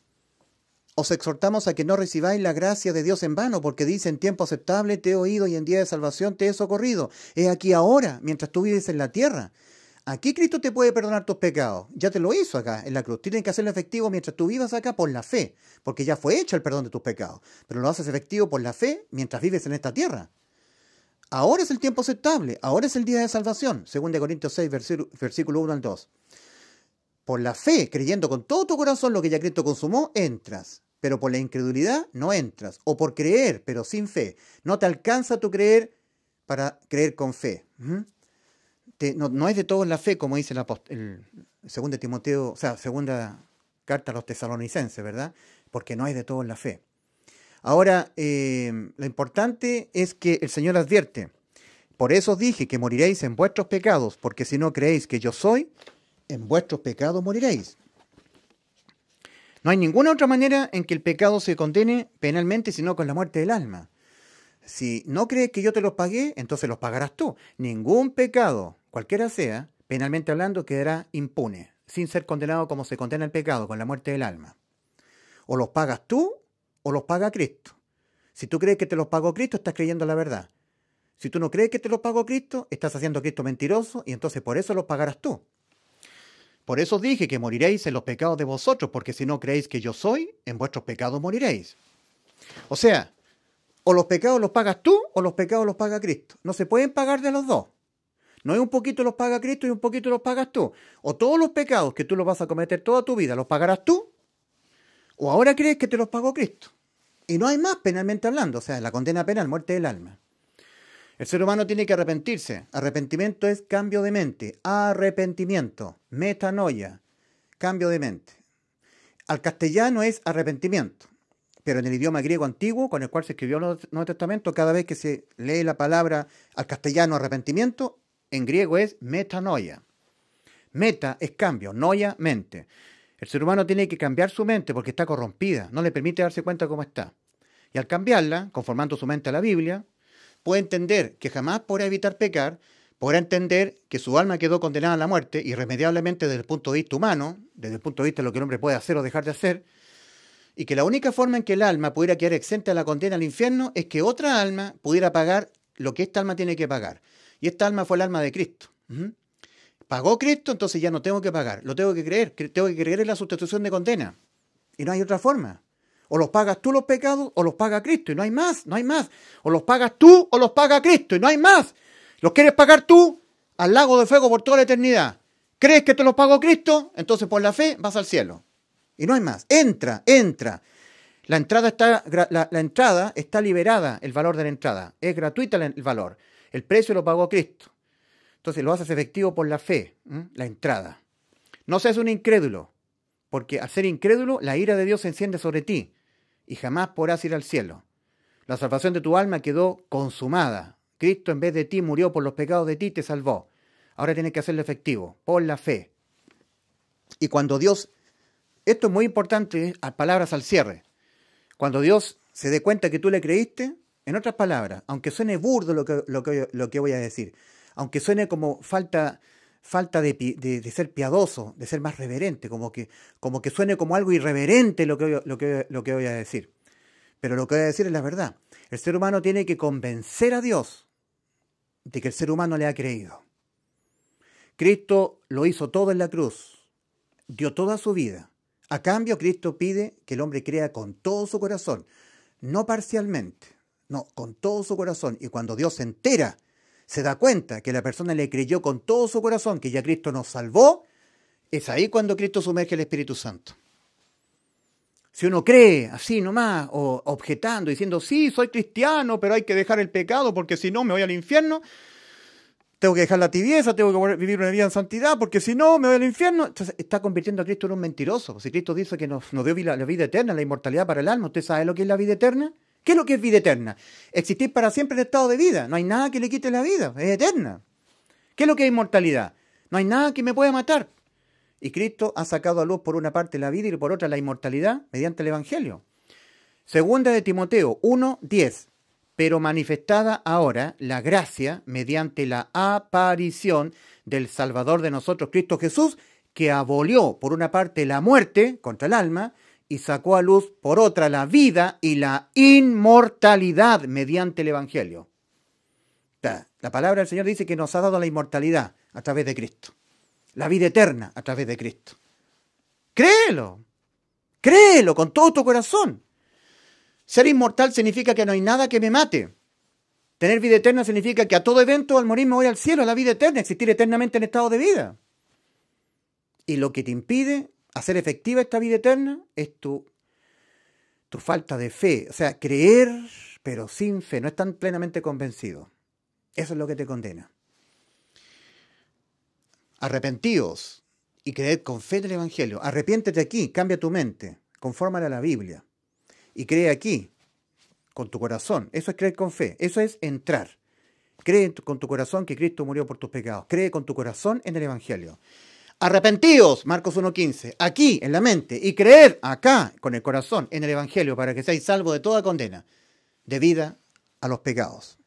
os exhortamos a que no recibáis la gracia de Dios en vano, porque dice en tiempo aceptable te he oído y en día de salvación te he socorrido. Es aquí ahora, mientras tú vives en la tierra. Aquí Cristo te puede perdonar tus pecados. Ya te lo hizo acá en la cruz. Tienes que hacerlo efectivo mientras tú vivas acá por la fe, porque ya fue hecho el perdón de tus pecados. Pero lo haces efectivo por la fe mientras vives en esta tierra. Ahora es el tiempo aceptable, ahora es el día de salvación, según de Corintios 6, versículo 1 al 2. Por la fe, creyendo con todo tu corazón lo que ya Cristo consumó, entras pero por la incredulidad no entras, o por creer, pero sin fe. No te alcanza tu creer para creer con fe. no, es de todos la fe, como dice la el segundo Timoteo, o sea, segunda carta a los tesalonicenses, ¿verdad? Porque no es de todos la fe. Ahora, eh, lo importante es que el Señor advierte, por eso os dije que moriréis en vuestros pecados, porque si no creéis que yo soy, en vuestros pecados moriréis. No hay ninguna otra manera en que el pecado se condene penalmente, sino con la muerte del alma. Si no crees que yo te los pagué, entonces los pagarás tú. Ningún pecado, cualquiera sea, penalmente hablando, quedará impune, sin ser condenado como se condena el pecado, con la muerte del alma. O los pagas tú o los paga Cristo. Si tú crees que te los pagó Cristo, estás creyendo la verdad. Si tú no crees que te los pagó Cristo, estás haciendo a Cristo mentiroso y entonces por eso los pagarás tú. Por eso dije que moriréis en los pecados de vosotros, porque si no creéis que yo soy, en vuestros pecados moriréis. O sea, o los pecados los pagas tú o los pecados los paga Cristo. No se pueden pagar de los dos. No hay un poquito los paga Cristo y un poquito los pagas tú. O todos los pecados que tú los vas a cometer toda tu vida los pagarás tú, o ahora crees que te los pagó Cristo. Y no hay más penalmente hablando, o sea, la condena penal, muerte del alma. El ser humano tiene que arrepentirse. Arrepentimiento es cambio de mente. Arrepentimiento. Metanoia. Cambio de mente. Al castellano es arrepentimiento. Pero en el idioma griego antiguo, con el cual se escribió el Nuevo Testamento, cada vez que se lee la palabra al castellano arrepentimiento, en griego es metanoia. Meta es cambio, noia, mente. El ser humano tiene que cambiar su mente porque está corrompida, no le permite darse cuenta cómo está. Y al cambiarla, conformando su mente a la Biblia, puede entender que jamás podrá evitar pecar, podrá entender que su alma quedó condenada a la muerte irremediablemente desde el punto de vista humano, desde el punto de vista de lo que el hombre puede hacer o dejar de hacer, y que la única forma en que el alma pudiera quedar exenta de la condena al infierno es que otra alma pudiera pagar lo que esta alma tiene que pagar. Y esta alma fue el alma de Cristo. Pagó Cristo, entonces ya no tengo que pagar, lo tengo que creer, tengo que creer en la sustitución de condena. Y no hay otra forma. O los pagas tú los pecados o los paga Cristo y no hay más, no hay más. O los pagas tú o los paga Cristo y no hay más. ¿Los quieres pagar tú? Al lago de fuego por toda la eternidad. ¿Crees que te los pagó Cristo? Entonces por la fe vas al cielo. Y no hay más. Entra, entra. La entrada está, la, entrada está liberada, el valor de la entrada. Es gratuita el valor. El precio lo pagó Cristo. Entonces lo haces efectivo por la fe, la entrada. No seas un incrédulo, porque al ser incrédulo la ira de Dios se enciende sobre ti y jamás podrás ir al cielo. La salvación de tu alma quedó consumada. Cristo en vez de ti murió por los pecados de ti, te salvó. Ahora tienes que hacerlo efectivo, por la fe. Y cuando Dios, esto es muy importante, ¿eh? a palabras al cierre, cuando Dios se dé cuenta que tú le creíste, en otras palabras, aunque suene burdo lo lo que voy a decir, aunque suene como falta falta de, ser piadoso, de ser más reverente, como que, como que suene como algo irreverente lo que, lo que voy a decir. Pero lo que voy a decir es la verdad. El ser humano tiene que convencer a Dios de que el ser humano le ha creído. Cristo lo hizo todo en la cruz, dio toda su vida. A cambio, Cristo pide que el hombre crea con todo su corazón, no parcialmente, no, con todo su corazón. Y cuando Dios se entera, se da cuenta que la persona le creyó con todo su corazón que ya Cristo nos salvó, es ahí cuando Cristo sumerge el Espíritu Santo. Si uno cree así nomás, o objetando, diciendo, sí, soy cristiano, pero hay que dejar el pecado porque si no me voy al infierno, tengo que dejar la tibieza, tengo que vivir una vida en santidad porque si no me voy al infierno, está convirtiendo a Cristo en un mentiroso. Si Cristo dice que nos, dio la vida eterna, la inmortalidad para el alma, ¿usted sabe lo que es la vida eterna? ¿Qué es lo que es vida eterna? Existir para siempre en estado de vida. No hay nada que le quite la vida. Es eterna. ¿Qué es lo que es inmortalidad? No hay nada que me pueda matar. Y Cristo ha sacado a luz por una parte la vida y por otra la inmortalidad mediante el Evangelio. Segunda de Timoteo 1.10 pero manifestada ahora la gracia mediante la aparición del Salvador de nosotros, Cristo Jesús, que abolió por una parte la muerte contra el alma y sacó a luz por otra la vida y la inmortalidad mediante el Evangelio. La palabra del Señor dice que nos ha dado la inmortalidad a través de Cristo, la vida eterna a través de Cristo. Créelo, créelo con todo tu corazón. Ser inmortal significa que no hay nada que me mate. Tener vida eterna significa que a todo evento al morir me voy al cielo, a la vida eterna, existir eternamente en estado de vida. Y lo que te impide hacer efectiva esta vida eterna es tu, tu falta de fe. O sea, creer, pero sin fe. No están plenamente convencido. Eso es lo que te condena. Arrepentíos y creed con fe en el Evangelio. Arrepiéntete aquí, cambia tu mente, confórmala a la Biblia. Y cree aquí, con tu corazón. Eso es creer con fe. Eso es entrar. Cree con tu corazón que Cristo murió por tus pecados. Cree con tu corazón en el Evangelio. Arrepentíos, Marcos 1.15, aquí en la mente y creer acá con el corazón en el Evangelio para que seáis salvos de toda condena, debida a los pecados.